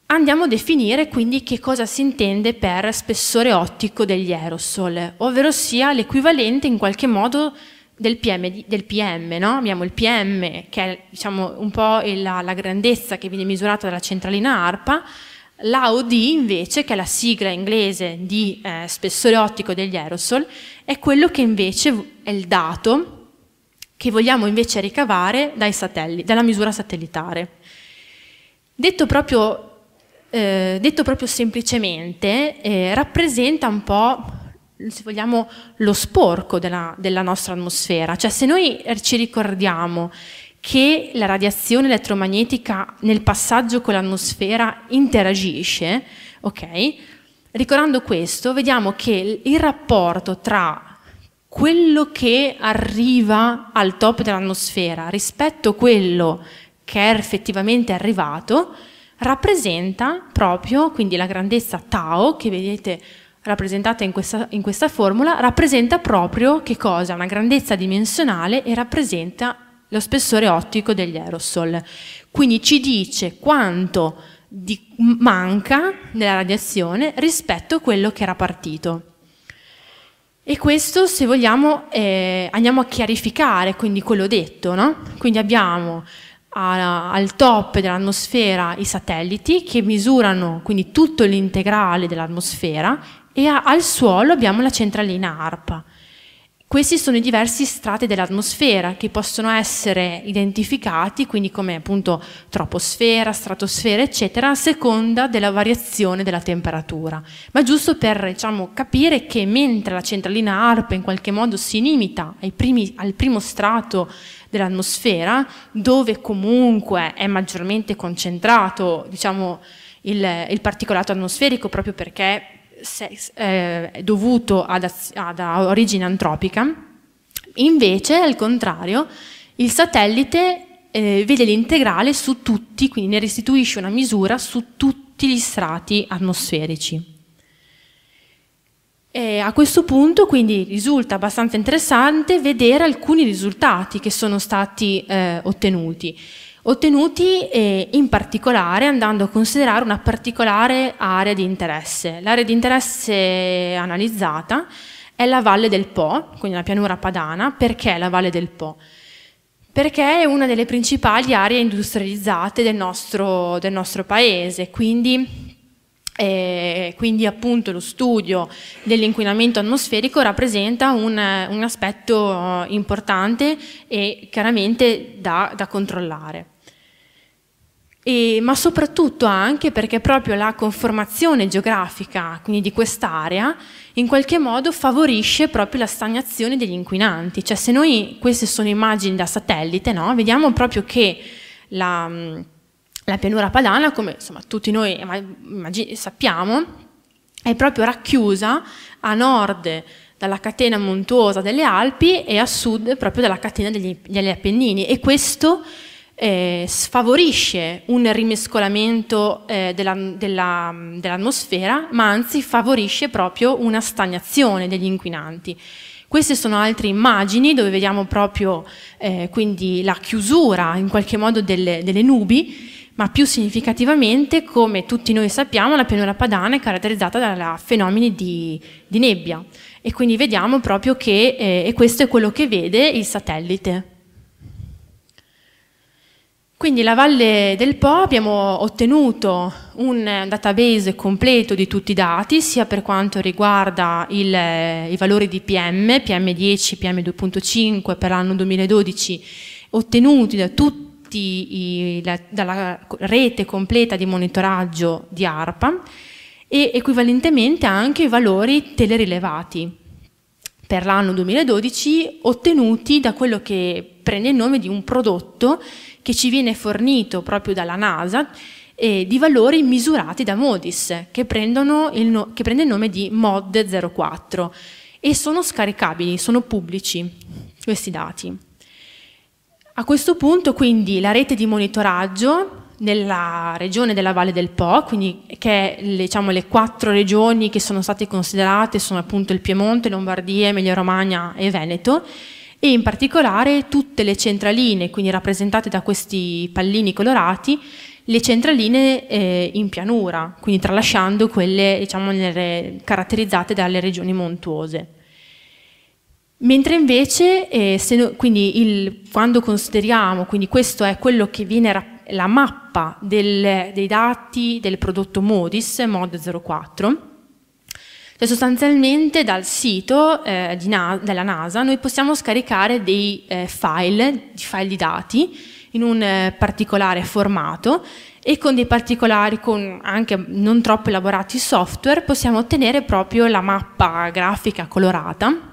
[SPEAKER 3] andiamo a definire quindi che cosa si intende per spessore ottico degli aerosol, ovvero sia l'equivalente in qualche modo del PM, del PM no? abbiamo il PM che è diciamo, un po' la, la, grandezza che viene misurata dalla centralina ARPA, l'AOD invece, che è la sigla inglese di eh, spessore ottico degli aerosol, è quello che invece è il dato che vogliamo invece ricavare dalla misura satellitare. Detto proprio, eh, detto proprio semplicemente, eh, rappresenta un po' se vogliamo, lo sporco della, della nostra atmosfera. Cioè se noi ci ricordiamo che la radiazione elettromagnetica nel passaggio con l'atmosfera interagisce, ok? Ricordando questo, vediamo che il rapporto tra quello che arriva al top dell'atmosfera rispetto a quello che è effettivamente arrivato, rappresenta proprio, quindi la grandezza Tao, che vedete rappresentata in questa, in questa formula, rappresenta proprio che cosa? Una grandezza dimensionale e rappresenta lo spessore ottico degli aerosol. Quindi ci dice quanto di, manca nella radiazione rispetto a quello che era partito. E questo, se vogliamo, eh, andiamo a chiarificare quindi quello detto, no? Quindi abbiamo a, al top dell'atmosfera i satelliti che misurano quindi tutto l'integrale dell'atmosfera e a, al suolo abbiamo la centralina ARPA. Questi sono i diversi strati dell'atmosfera che possono essere identificati, quindi come appunto troposfera, stratosfera, eccetera, a seconda della variazione della temperatura. Ma giusto per diciamo, capire che mentre la centralina ARPA in qualche modo si limita primi, al primo strato dell'atmosfera, dove comunque è maggiormente concentrato diciamo, il, il particolato atmosferico proprio perché se, eh, è dovuto ad, ad origine antropica. Invece, al contrario, il satellite eh, vede l'integrale su tutti, quindi ne restituisce una misura su tutti gli strati atmosferici. Eh, a questo punto quindi risulta abbastanza interessante vedere alcuni risultati che sono stati eh, ottenuti, ottenuti eh, in particolare andando a considerare una particolare area di interesse. L'area di interesse analizzata è la Valle del Po, quindi la pianura padana, perché la Valle del Po? Perché è una delle principali aree industrializzate del nostro, del nostro paese, quindi e quindi appunto lo studio dell'inquinamento atmosferico rappresenta un, un, aspetto eh, importante e chiaramente da, da controllare. E, ma soprattutto anche perché proprio la conformazione geografica quindi di quest'area in qualche modo favorisce proprio la stagnazione degli inquinanti. Cioè se noi, queste sono immagini da satellite, no? vediamo proprio che la la pianura padana, come insomma, tutti noi immagin- sappiamo, è proprio racchiusa a nord dalla catena montuosa delle Alpi e a sud proprio dalla catena degli, degli Appennini e questo eh, sfavorisce un rimescolamento eh, della, della, dell'atmosfera, ma anzi favorisce proprio una stagnazione degli inquinanti. Queste sono altre immagini dove vediamo proprio eh, quindi la chiusura in qualche modo delle, delle nubi ma più significativamente, come tutti noi sappiamo, la pianura padana è caratterizzata da fenomeni di, di nebbia e quindi vediamo proprio che, eh, e questo è quello che vede il satellite. Quindi la Valle del Po abbiamo ottenuto un database completo di tutti i dati, sia per quanto riguarda il, eh, i valori di PM, PM10, PM2.5 per l'anno 2012, ottenuti da tutti i, la, dalla rete completa di monitoraggio di ARPA e equivalentemente anche i valori telerilevati per l'anno 2012 ottenuti da quello che prende il nome di un prodotto che ci viene fornito proprio dalla NASA eh, di valori misurati da Modis che, il no, che prende il nome di MOD 04 e sono scaricabili, sono pubblici questi dati. A questo punto quindi la rete di monitoraggio nella regione della Valle del Po, quindi che le, diciamo, le quattro regioni che sono state considerate sono appunto il Piemonte, Lombardia, Emilia Romagna e Veneto, e in particolare tutte le centraline, quindi rappresentate da questi pallini colorati, le centraline eh, in pianura, quindi tralasciando quelle diciamo, nelle, caratterizzate dalle regioni montuose. Mentre invece, eh, se no, quindi il, quando consideriamo, quindi questo è quello che viene la mappa del, dei dati del prodotto Modis, Mod 04, cioè sostanzialmente dal sito eh, Na della NASA noi possiamo scaricare dei eh, file, file di dati in un eh, particolare formato e con dei particolari, con anche non troppo elaborati software, possiamo ottenere proprio la mappa grafica colorata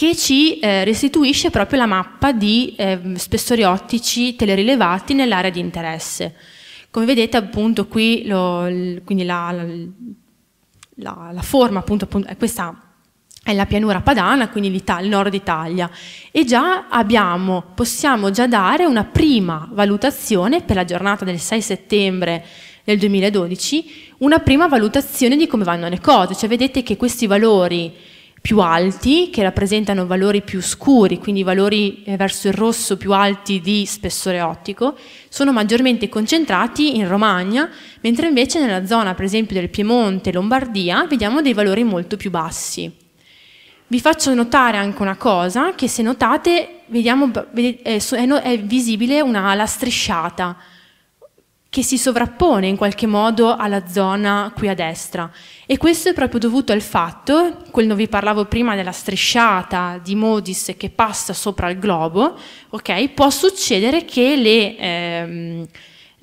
[SPEAKER 3] che ci eh, restituisce proprio la mappa di ehm, spessori ottici telerilevati nell'area di interesse. Come vedete appunto qui lo, quindi la, la, la forma appunto, appunto, è questa è la pianura padana, quindi il nord Italia, e già abbiamo, possiamo già dare una prima valutazione per la giornata del 6 settembre del 2012, una prima valutazione di come vanno le cose, cioè vedete che questi valori più alti che rappresentano valori più scuri, quindi valori eh, verso il rosso più alti di spessore ottico, sono maggiormente concentrati in Romagna, mentre invece nella zona per esempio del Piemonte, e Lombardia, vediamo dei valori molto più bassi. Vi faccio notare anche una cosa, che se notate vediamo, eh, è visibile una ala strisciata, che si sovrappone in qualche modo alla zona qui a destra. E questo è proprio dovuto al fatto, quello vi parlavo prima della strisciata di Modis che passa sopra il globo, okay, può succedere che le, ehm,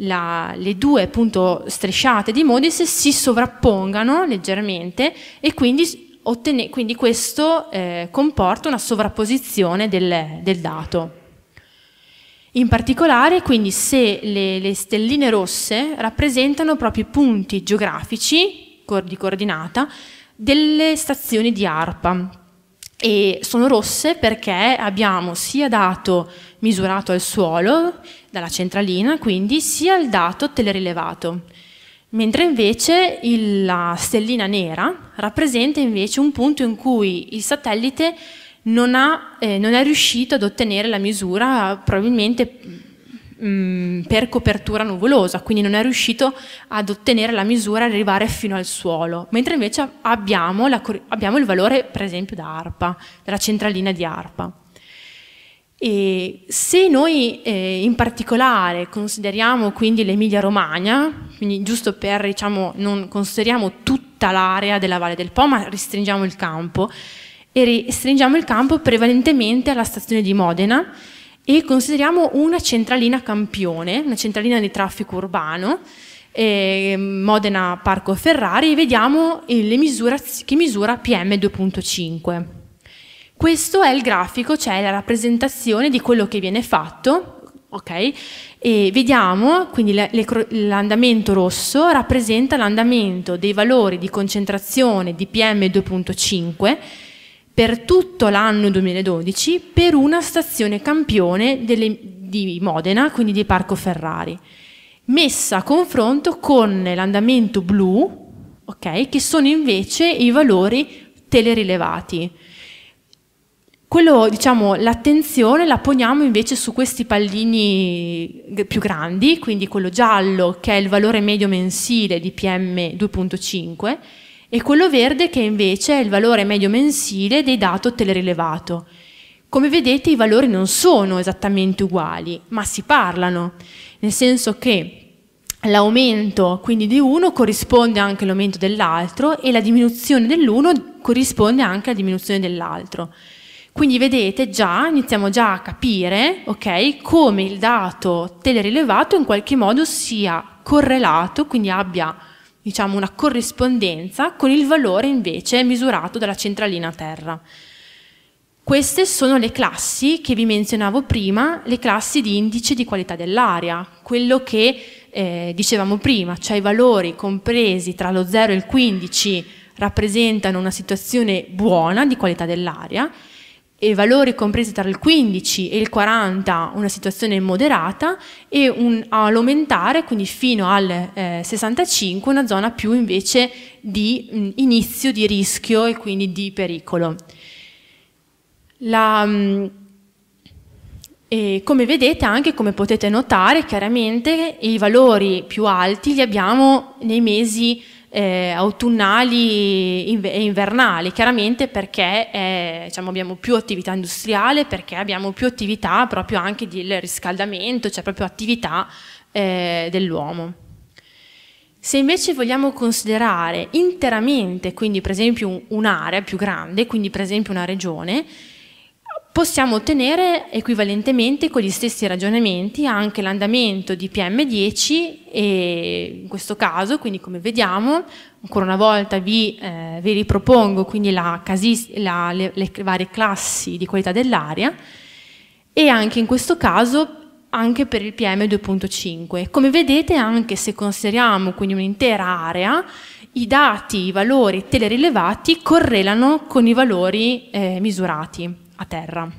[SPEAKER 3] la, le due appunto, strisciate di Modis si sovrappongano leggermente e quindi, ottene, quindi questo eh, comporta una sovrapposizione del, del dato. In particolare, quindi, se le, le stelline rosse rappresentano proprio i punti geografici di coordinata delle stazioni di ARPA e sono rosse perché abbiamo sia dato misurato al suolo dalla centralina, quindi sia il dato telerilevato. Mentre invece la stellina nera rappresenta invece un punto in cui il satellite non, ha, eh, non è riuscito ad ottenere la misura probabilmente mh, mm, per copertura nuvolosa, quindi non è riuscito ad ottenere la misura e arrivare fino al suolo, mentre invece abbiamo, la, abbiamo il valore per esempio da ARPA, della centralina di ARPA. E se noi eh, in particolare consideriamo quindi l'Emilia Romagna, quindi giusto per diciamo non consideriamo tutta l'area della Valle del Po ma restringiamo il campo, e restringiamo il campo prevalentemente alla stazione di Modena e consideriamo una centralina campione, una centralina di traffico urbano, eh, Modena Parco Ferrari, e vediamo misura, che misura PM2.5. Questo è il grafico, cioè la rappresentazione di quello che viene fatto, ok? E vediamo, quindi l'andamento rosso rappresenta l'andamento dei valori di concentrazione di PM2.5 per tutto l'anno 2012 per una stazione campione delle, di Modena, quindi di Parco Ferrari, messa a confronto con l'andamento blu, okay, che sono invece i valori telerilevati. Quello, diciamo, l'attenzione la poniamo invece su questi pallini più grandi, quindi quello giallo che è il valore medio mensile di PM 2.5 e quello verde che invece è il valore medio mensile dei dati ottelerilevato. Come vedete i valori non sono esattamente uguali, ma si parlano, nel senso che l'aumento quindi di uno corrisponde anche all'aumento dell'altro e la diminuzione dell'uno corrisponde anche alla diminuzione dell'altro. Quindi vedete già, iniziamo già a capire okay, come il dato telerilevato in qualche modo sia correlato, quindi abbia diciamo, una corrispondenza con il valore invece misurato dalla centralina a terra. Queste sono le classi che vi menzionavo prima, le classi di indice di qualità dell'aria, quello che eh, dicevamo prima, cioè i valori compresi tra lo 0 e il 15 rappresentano una situazione buona di qualità dell'aria e valori compresi tra il 15 e il 40 una situazione moderata e un, all'aumentare, quindi fino al eh, 65, una zona più invece di mh, mm, inizio di rischio e quindi di pericolo. La, mh, mm, e come vedete, anche come potete notare, chiaramente i valori più alti li abbiamo nei mesi eh, autunnali e invernali, chiaramente perché è, eh, diciamo, abbiamo più attività industriale, perché abbiamo più attività proprio anche del riscaldamento, cioè proprio attività eh, dell'uomo. Se invece vogliamo considerare interamente, quindi per esempio un'area più grande, quindi per esempio una regione, possiamo ottenere equivalentemente con gli stessi ragionamenti anche l'andamento di PM10 e in questo caso, quindi come vediamo, ancora una volta vi, eh, vi ripropongo quindi la la, le, le, varie classi di qualità dell'aria e anche in questo caso anche per il PM2.5. Come vedete anche se consideriamo quindi un'intera area, i dati, i valori telerilevati correlano con i valori eh, misurati a terra.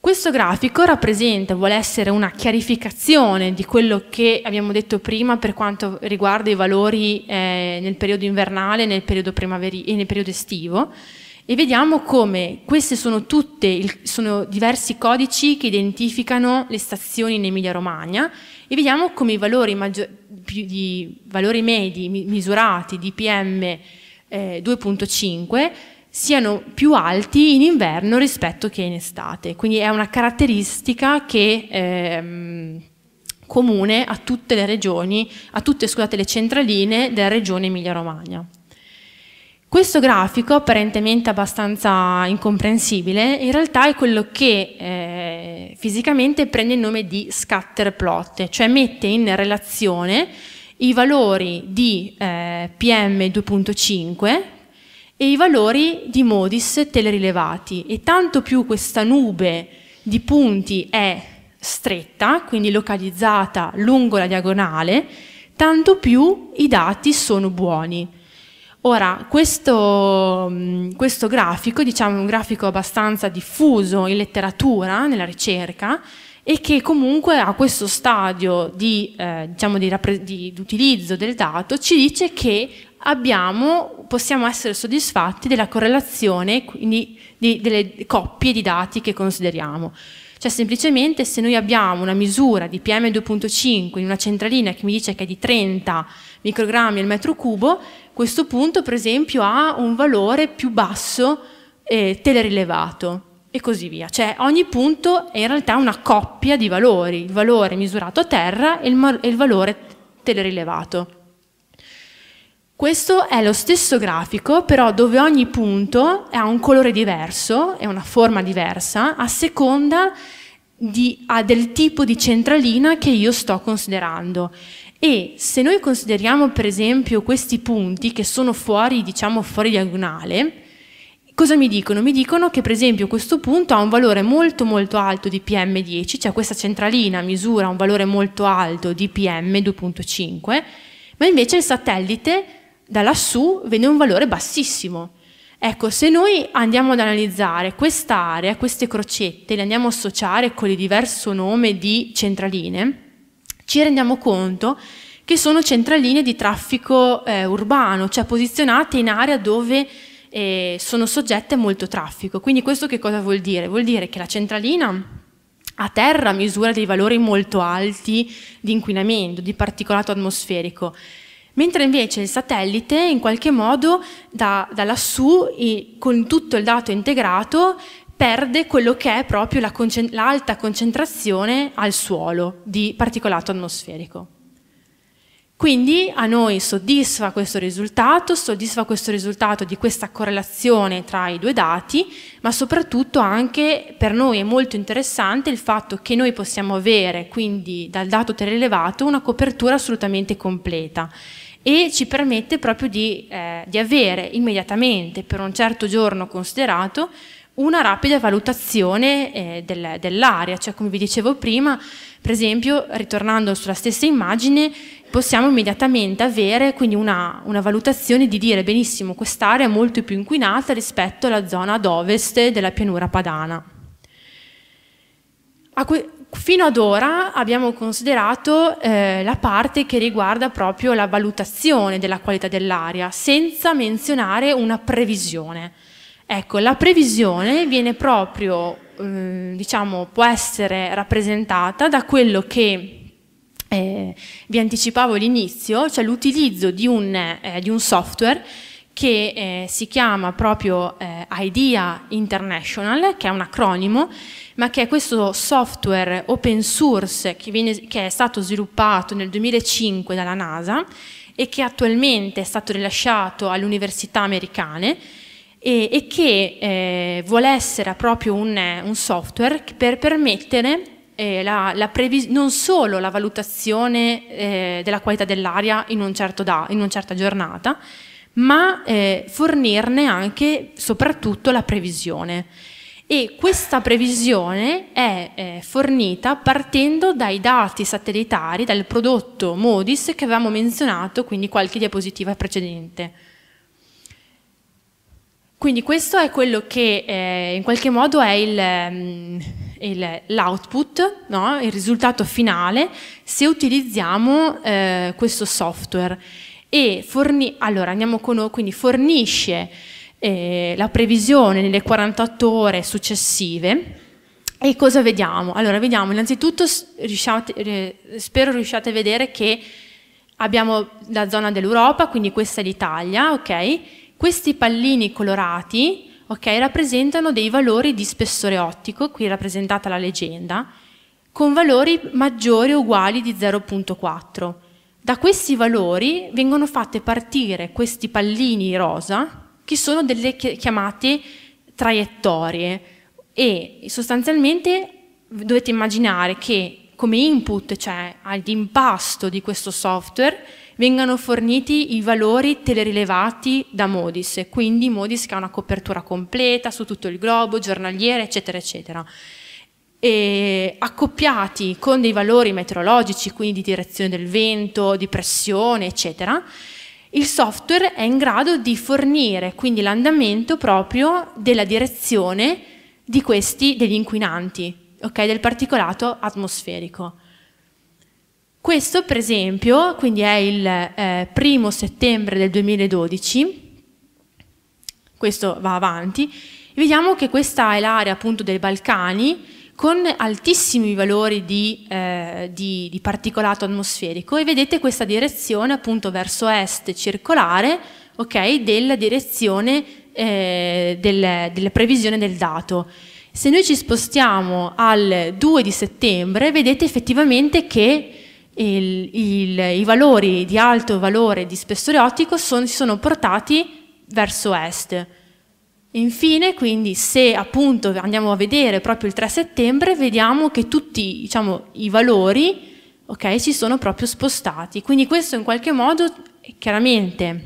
[SPEAKER 3] Questo grafico rappresenta, vuole essere una chiarificazione di quello che abbiamo detto prima per quanto riguarda i valori eh, nel periodo invernale nel periodo e nel periodo estivo e vediamo come questi sono tutti sono diversi codici che identificano le stazioni in Emilia Romagna e vediamo come i valori, valori medi misurati di PM eh, 2.5 siano più alti in inverno rispetto che in estate. Quindi è una caratteristica che è ehm, comune a tutte le regioni, a tutte scusate, le centraline della regione Emilia-Romagna. Questo grafico, apparentemente abbastanza incomprensibile, in realtà è quello che eh, fisicamente prende il nome di scatter plot, cioè mette in relazione i valori di eh, PM2.5, e i valori di Modis telerilevati. E tanto più questa nube di punti è stretta, quindi localizzata lungo la diagonale, tanto più i dati sono buoni. Ora, questo, questo grafico, diciamo un grafico abbastanza diffuso in letteratura, nella ricerca, e che comunque a questo stadio di, eh, diciamo di, di, di utilizzo del dato ci dice che abbiamo, possiamo essere soddisfatti della correlazione quindi di, delle coppie di dati che consideriamo. Cioè semplicemente se noi abbiamo una misura di PM2.5 in una centralina che mi dice che è di 30 microgrammi al metro cubo, questo punto per esempio ha un valore più basso eh, telerilevato e così via. Cioè ogni punto è in realtà una coppia di valori, il valore misurato a terra e il, e il valore telerilevato. Questo è lo stesso grafico, però dove ogni punto ha un colore diverso e una forma diversa a seconda di, a del tipo di centralina che io sto considerando. E se noi consideriamo per esempio questi punti che sono fuori, diciamo, fuori diagonale, Cosa mi dicono? Mi dicono che per esempio questo punto ha un valore molto molto alto di PM10, cioè questa centralina misura un valore molto alto di PM2.5, ma invece il satellite da lassù vede un valore bassissimo. Ecco, se noi andiamo ad analizzare quest'area, queste crocette, le andiamo a associare con il diverso nome di centraline, ci rendiamo conto che sono centraline di traffico eh, urbano, cioè posizionate in area dove eh, sono soggette a molto traffico. Quindi questo che cosa vuol dire? Vuol dire che la centralina a terra misura dei valori molto alti di inquinamento, di particolato atmosferico, mentre invece il satellite in qualche modo da, da lassù con tutto il dato integrato perde quello che è proprio l'alta la concent concentrazione al suolo di particolato atmosferico. Quindi a noi soddisfa questo risultato, soddisfa questo risultato di questa correlazione tra i due dati, ma soprattutto anche per noi è molto interessante il fatto che noi possiamo avere, quindi dal dato telelevato, una copertura assolutamente completa e ci permette proprio di, eh, di avere immediatamente, per un certo giorno considerato, una rapida valutazione eh, del, dell'area, cioè come vi dicevo prima, per esempio, ritornando sulla stessa immagine, possiamo immediatamente avere quindi una, una valutazione di dire benissimo quest'area è molto più inquinata rispetto alla zona ad ovest della pianura padana. fino ad ora abbiamo considerato eh, la parte che riguarda proprio la valutazione della qualità dell'aria senza menzionare una previsione. Ecco, la previsione viene proprio, eh, diciamo, può essere rappresentata da quello che eh, vi anticipavo l'inizio, cioè l'utilizzo di, eh, di, un software che eh, si chiama proprio eh, IDEA International, che è un acronimo, ma che è questo software open source che, viene, che è stato sviluppato nel 2005 dalla NASA e che attualmente è stato rilasciato alle università americane e, e che eh, vuole essere proprio un, un software per permettere eh, la, la non solo la valutazione eh, della qualità dell'aria in, un certo in, una certa giornata, ma eh, fornirne anche soprattutto la previsione. E questa previsione è eh, fornita partendo dai dati satellitari, dal prodotto Modis che avevamo menzionato, quindi qualche diapositiva precedente. Quindi questo è quello che eh, in qualche modo è il ehm, l'output, no? il risultato finale, se utilizziamo eh, questo software. E forni- allora, con, quindi fornisce eh, la previsione nelle 48 ore successive. E cosa vediamo? Allora, vediamo innanzitutto, riusciate, spero riusciate a vedere che abbiamo la zona dell'Europa, quindi questa è l'Italia, ok? Questi pallini colorati okay, rappresentano dei valori di spessore ottico, qui rappresentata la leggenda, con valori maggiori o uguali di 0.4. Da questi valori vengono fatte partire questi pallini rosa, che sono delle chiamate traiettorie, e sostanzialmente dovete immaginare che come input, cioè all'impasto di questo software, vengano forniti i valori telerilevati da Modis, quindi Modis che ha una copertura completa su tutto il globo, giornaliere, eccetera, eccetera. E accoppiati con dei valori meteorologici, quindi di direzione del vento, di pressione, eccetera, il software è in grado di fornire quindi l'andamento proprio della direzione di questi, degli inquinanti, okay, del particolato atmosferico. Questo per esempio, quindi è il eh, primo settembre del 2012, questo va avanti, vediamo che questa è l'area appunto dei Balcani con altissimi valori di, eh, di, di, particolato atmosferico e vedete questa direzione appunto verso est circolare okay, della direzione eh, del, della previsione del dato. Se noi ci spostiamo al 2 di settembre vedete effettivamente che il, il, i valori di alto valore di spessore ottico si sono portati verso est. Infine, quindi, se appunto andiamo a vedere proprio il 3 settembre, vediamo che tutti diciamo, i valori okay, si sono proprio spostati. Quindi questo in qualche modo, chiaramente,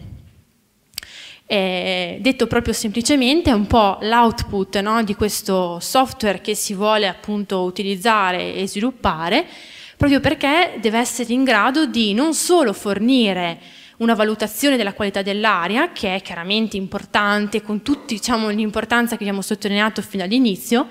[SPEAKER 3] eh, detto proprio semplicemente, è un po' l'output no, di questo software che si vuole appunto utilizzare e sviluppare proprio perché deve essere in grado di non solo fornire una valutazione della qualità dell'aria, che è chiaramente importante, con tutta diciamo, l'importanza che abbiamo sottolineato fino all'inizio,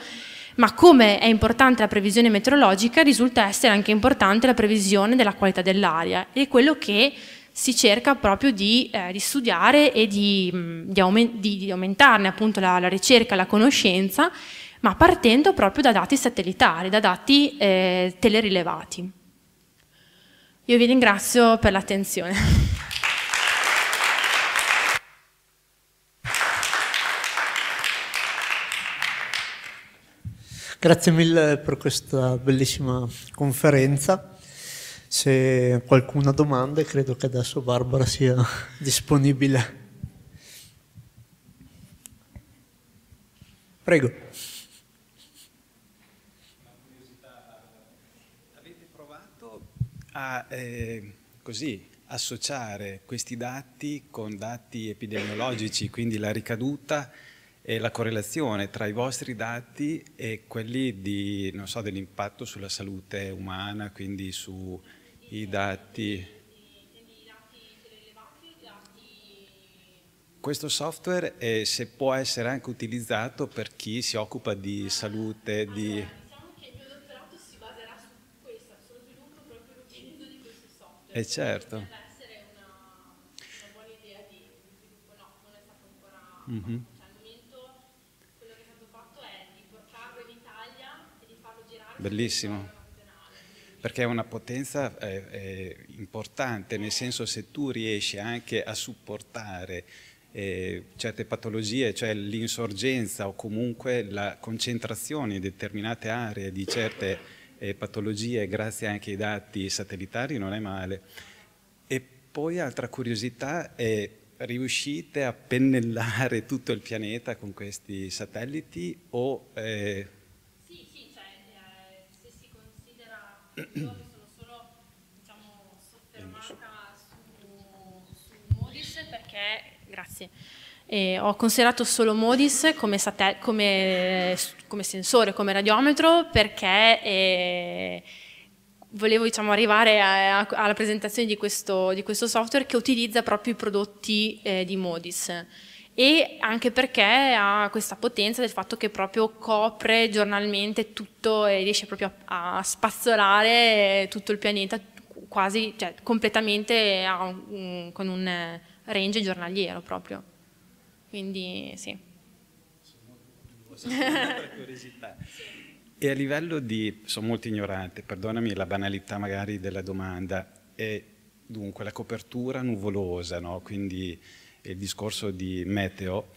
[SPEAKER 3] ma come è importante la previsione meteorologica, risulta essere anche importante la previsione della qualità dell'aria e è quello che si cerca proprio di, eh, di studiare e di, mm, di, aument di aumentarne appunto la, la ricerca, la conoscenza ma partendo proprio da dati satellitari, da dati eh, telerilevati. Io vi ringrazio per l'attenzione.
[SPEAKER 2] Grazie mille per questa bellissima conferenza. Se qualcuno ha domande, credo che adesso Barbara sia disponibile. Prego.
[SPEAKER 1] a eh, così, associare questi dati con dati epidemiologici, quindi la ricaduta e la correlazione tra i vostri dati e quelli so, dell'impatto sulla salute umana, quindi sui dati... Questo software, eh, se può essere anche utilizzato per chi si occupa di salute, di E eh, certo. Mm-hmm. Cioè, al momento quello che è stato fatto è di portarlo in Italia e di farlo girare. Bellissimo perché è una potenza eh, eh, importante, nel senso se tu riesci anche a supportare eh, certe patologie, cioè l'insorgenza o comunque la concentrazione in determinate aree di certe e patologie grazie anche ai dati satellitari non è male. E poi altra curiosità è riuscite a pennellare tutto il pianeta con questi satelliti o... Eh...
[SPEAKER 3] Sì, sì, cioè, eh, se si considera... sono solo diciamo, soffermata su, su perché... Grazie e ho considerato solo Modis come, sate- come, come sensore, come radiometro, perché eh, volevo diciamo, arrivare a, a, alla presentazione di questo, di questo, software che utilizza proprio i prodotti eh, di Modis e anche perché ha questa potenza del fatto che proprio copre giornalmente tutto e riesce proprio a, a spazzolare eh, tutto il pianeta quasi cioè, completamente un, con un eh, range giornaliero proprio. Quindi sì.
[SPEAKER 1] E a livello di, sono molto ignorante, perdonami la banalità magari della domanda, è dunque la copertura nuvolosa, no? quindi il discorso di meteo,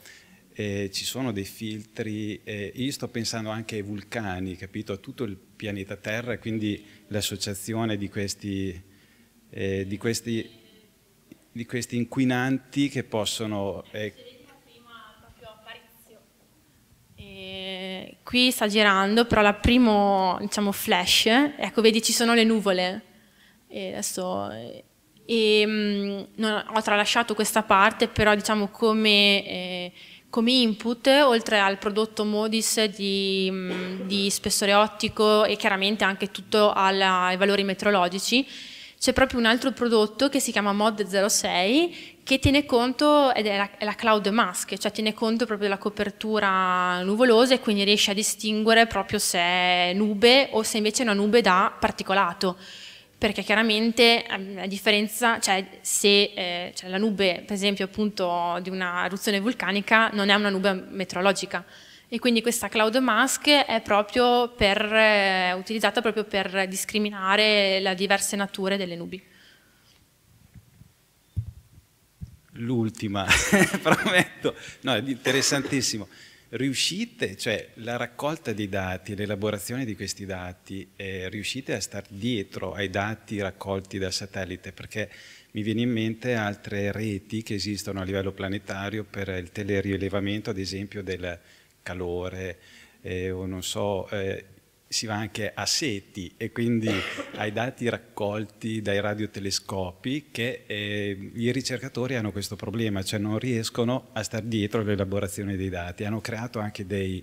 [SPEAKER 1] eh, ci sono dei filtri, eh, io sto pensando anche ai vulcani, capito? A tutto il pianeta Terra, e quindi l'associazione di questi, eh, di, questi, di questi inquinanti che possono... Eh,
[SPEAKER 3] qui sta girando, però la primo diciamo, flash, ecco vedi ci sono le nuvole. E adesso e, mm, non, ho tralasciato questa parte, però diciamo come, eh, come input, oltre al prodotto Modis di, mm, di, spessore ottico e chiaramente anche tutto alla, ai valori metrologici, c'è proprio un altro prodotto che si chiama Mod 06 che tiene conto, ed è la, è la, cloud mask, cioè tiene conto proprio della copertura nuvolosa e quindi riesce a distinguere proprio se è nube o se invece è una nube da particolato. Perché chiaramente ehm, la differenza, cioè se eh, cioè la nube, per esempio, appunto di una eruzione vulcanica, non è una nube meteorologica. E quindi questa cloud mask è proprio per, eh, utilizzata proprio per discriminare le diverse nature delle nubi.
[SPEAKER 1] l'ultima, prometto, no, è interessantissimo. Riuscite, cioè la raccolta dei dati, l'elaborazione di questi dati, eh, riuscite a stare dietro ai dati raccolti dal satellite? Perché mi viene in mente altre reti che esistono a livello planetario per il telerilevamento, ad esempio, del calore, eh, o non so, eh, si va anche a seti e quindi ai dati raccolti dai radiotelescopi che eh, i ricercatori hanno questo problema, cioè non riescono a stare dietro all'elaborazione dei dati. Hanno creato anche dei,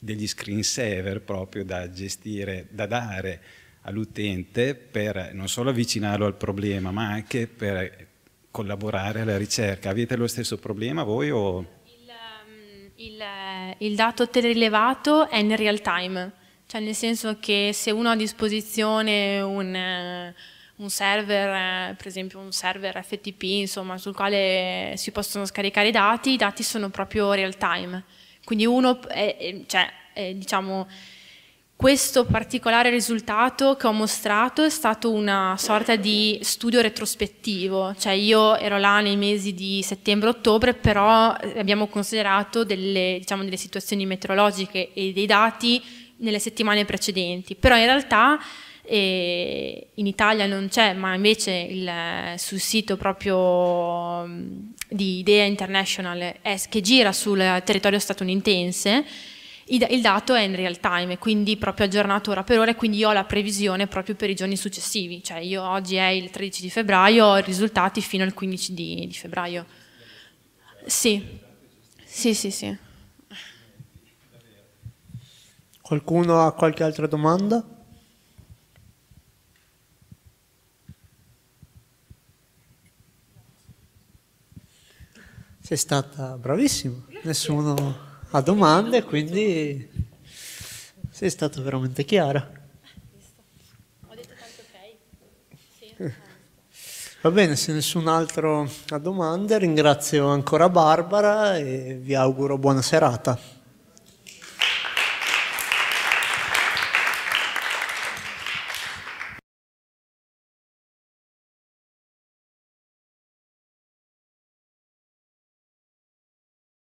[SPEAKER 1] degli screensaver proprio da gestire, da dare all'utente per non solo avvicinarlo al problema ma anche per collaborare alla ricerca. Avete lo stesso problema voi o... il, ehm,
[SPEAKER 3] il, il dato telerilevato è in real time, cioè nel senso che se uno ha a disposizione un, eh, un server, eh, per esempio un server FTP, insomma, sul quale si possono scaricare i dati, i dati sono proprio real time. Quindi uno, è, cioè, è, diciamo, questo particolare risultato che ho mostrato è stato una sorta di studio retrospettivo, cioè io ero là nei mesi di settembre-ottobre, però abbiamo considerato delle, diciamo, delle situazioni meteorologiche e dei dati nelle settimane precedenti, però in realtà eh, in Italia non c'è, ma invece il, eh, sul sito proprio mm, di Idea International è, che gira sul territorio statunitense, il, il dato è in real time, quindi proprio aggiornato ora per ora, quindi io ho la previsione proprio per i giorni successivi, cioè io oggi è il 13 di febbraio, ho i risultati fino al 15 di, di febbraio. Sì, sì, sì, sì.
[SPEAKER 2] Qualcuno ha qualche altra domanda? Sei stata bravissima, nessuno ha domande, quindi sei stata veramente chiara. Va bene, se nessun altro ha domande, ringrazio ancora Barbara e vi auguro buona serata.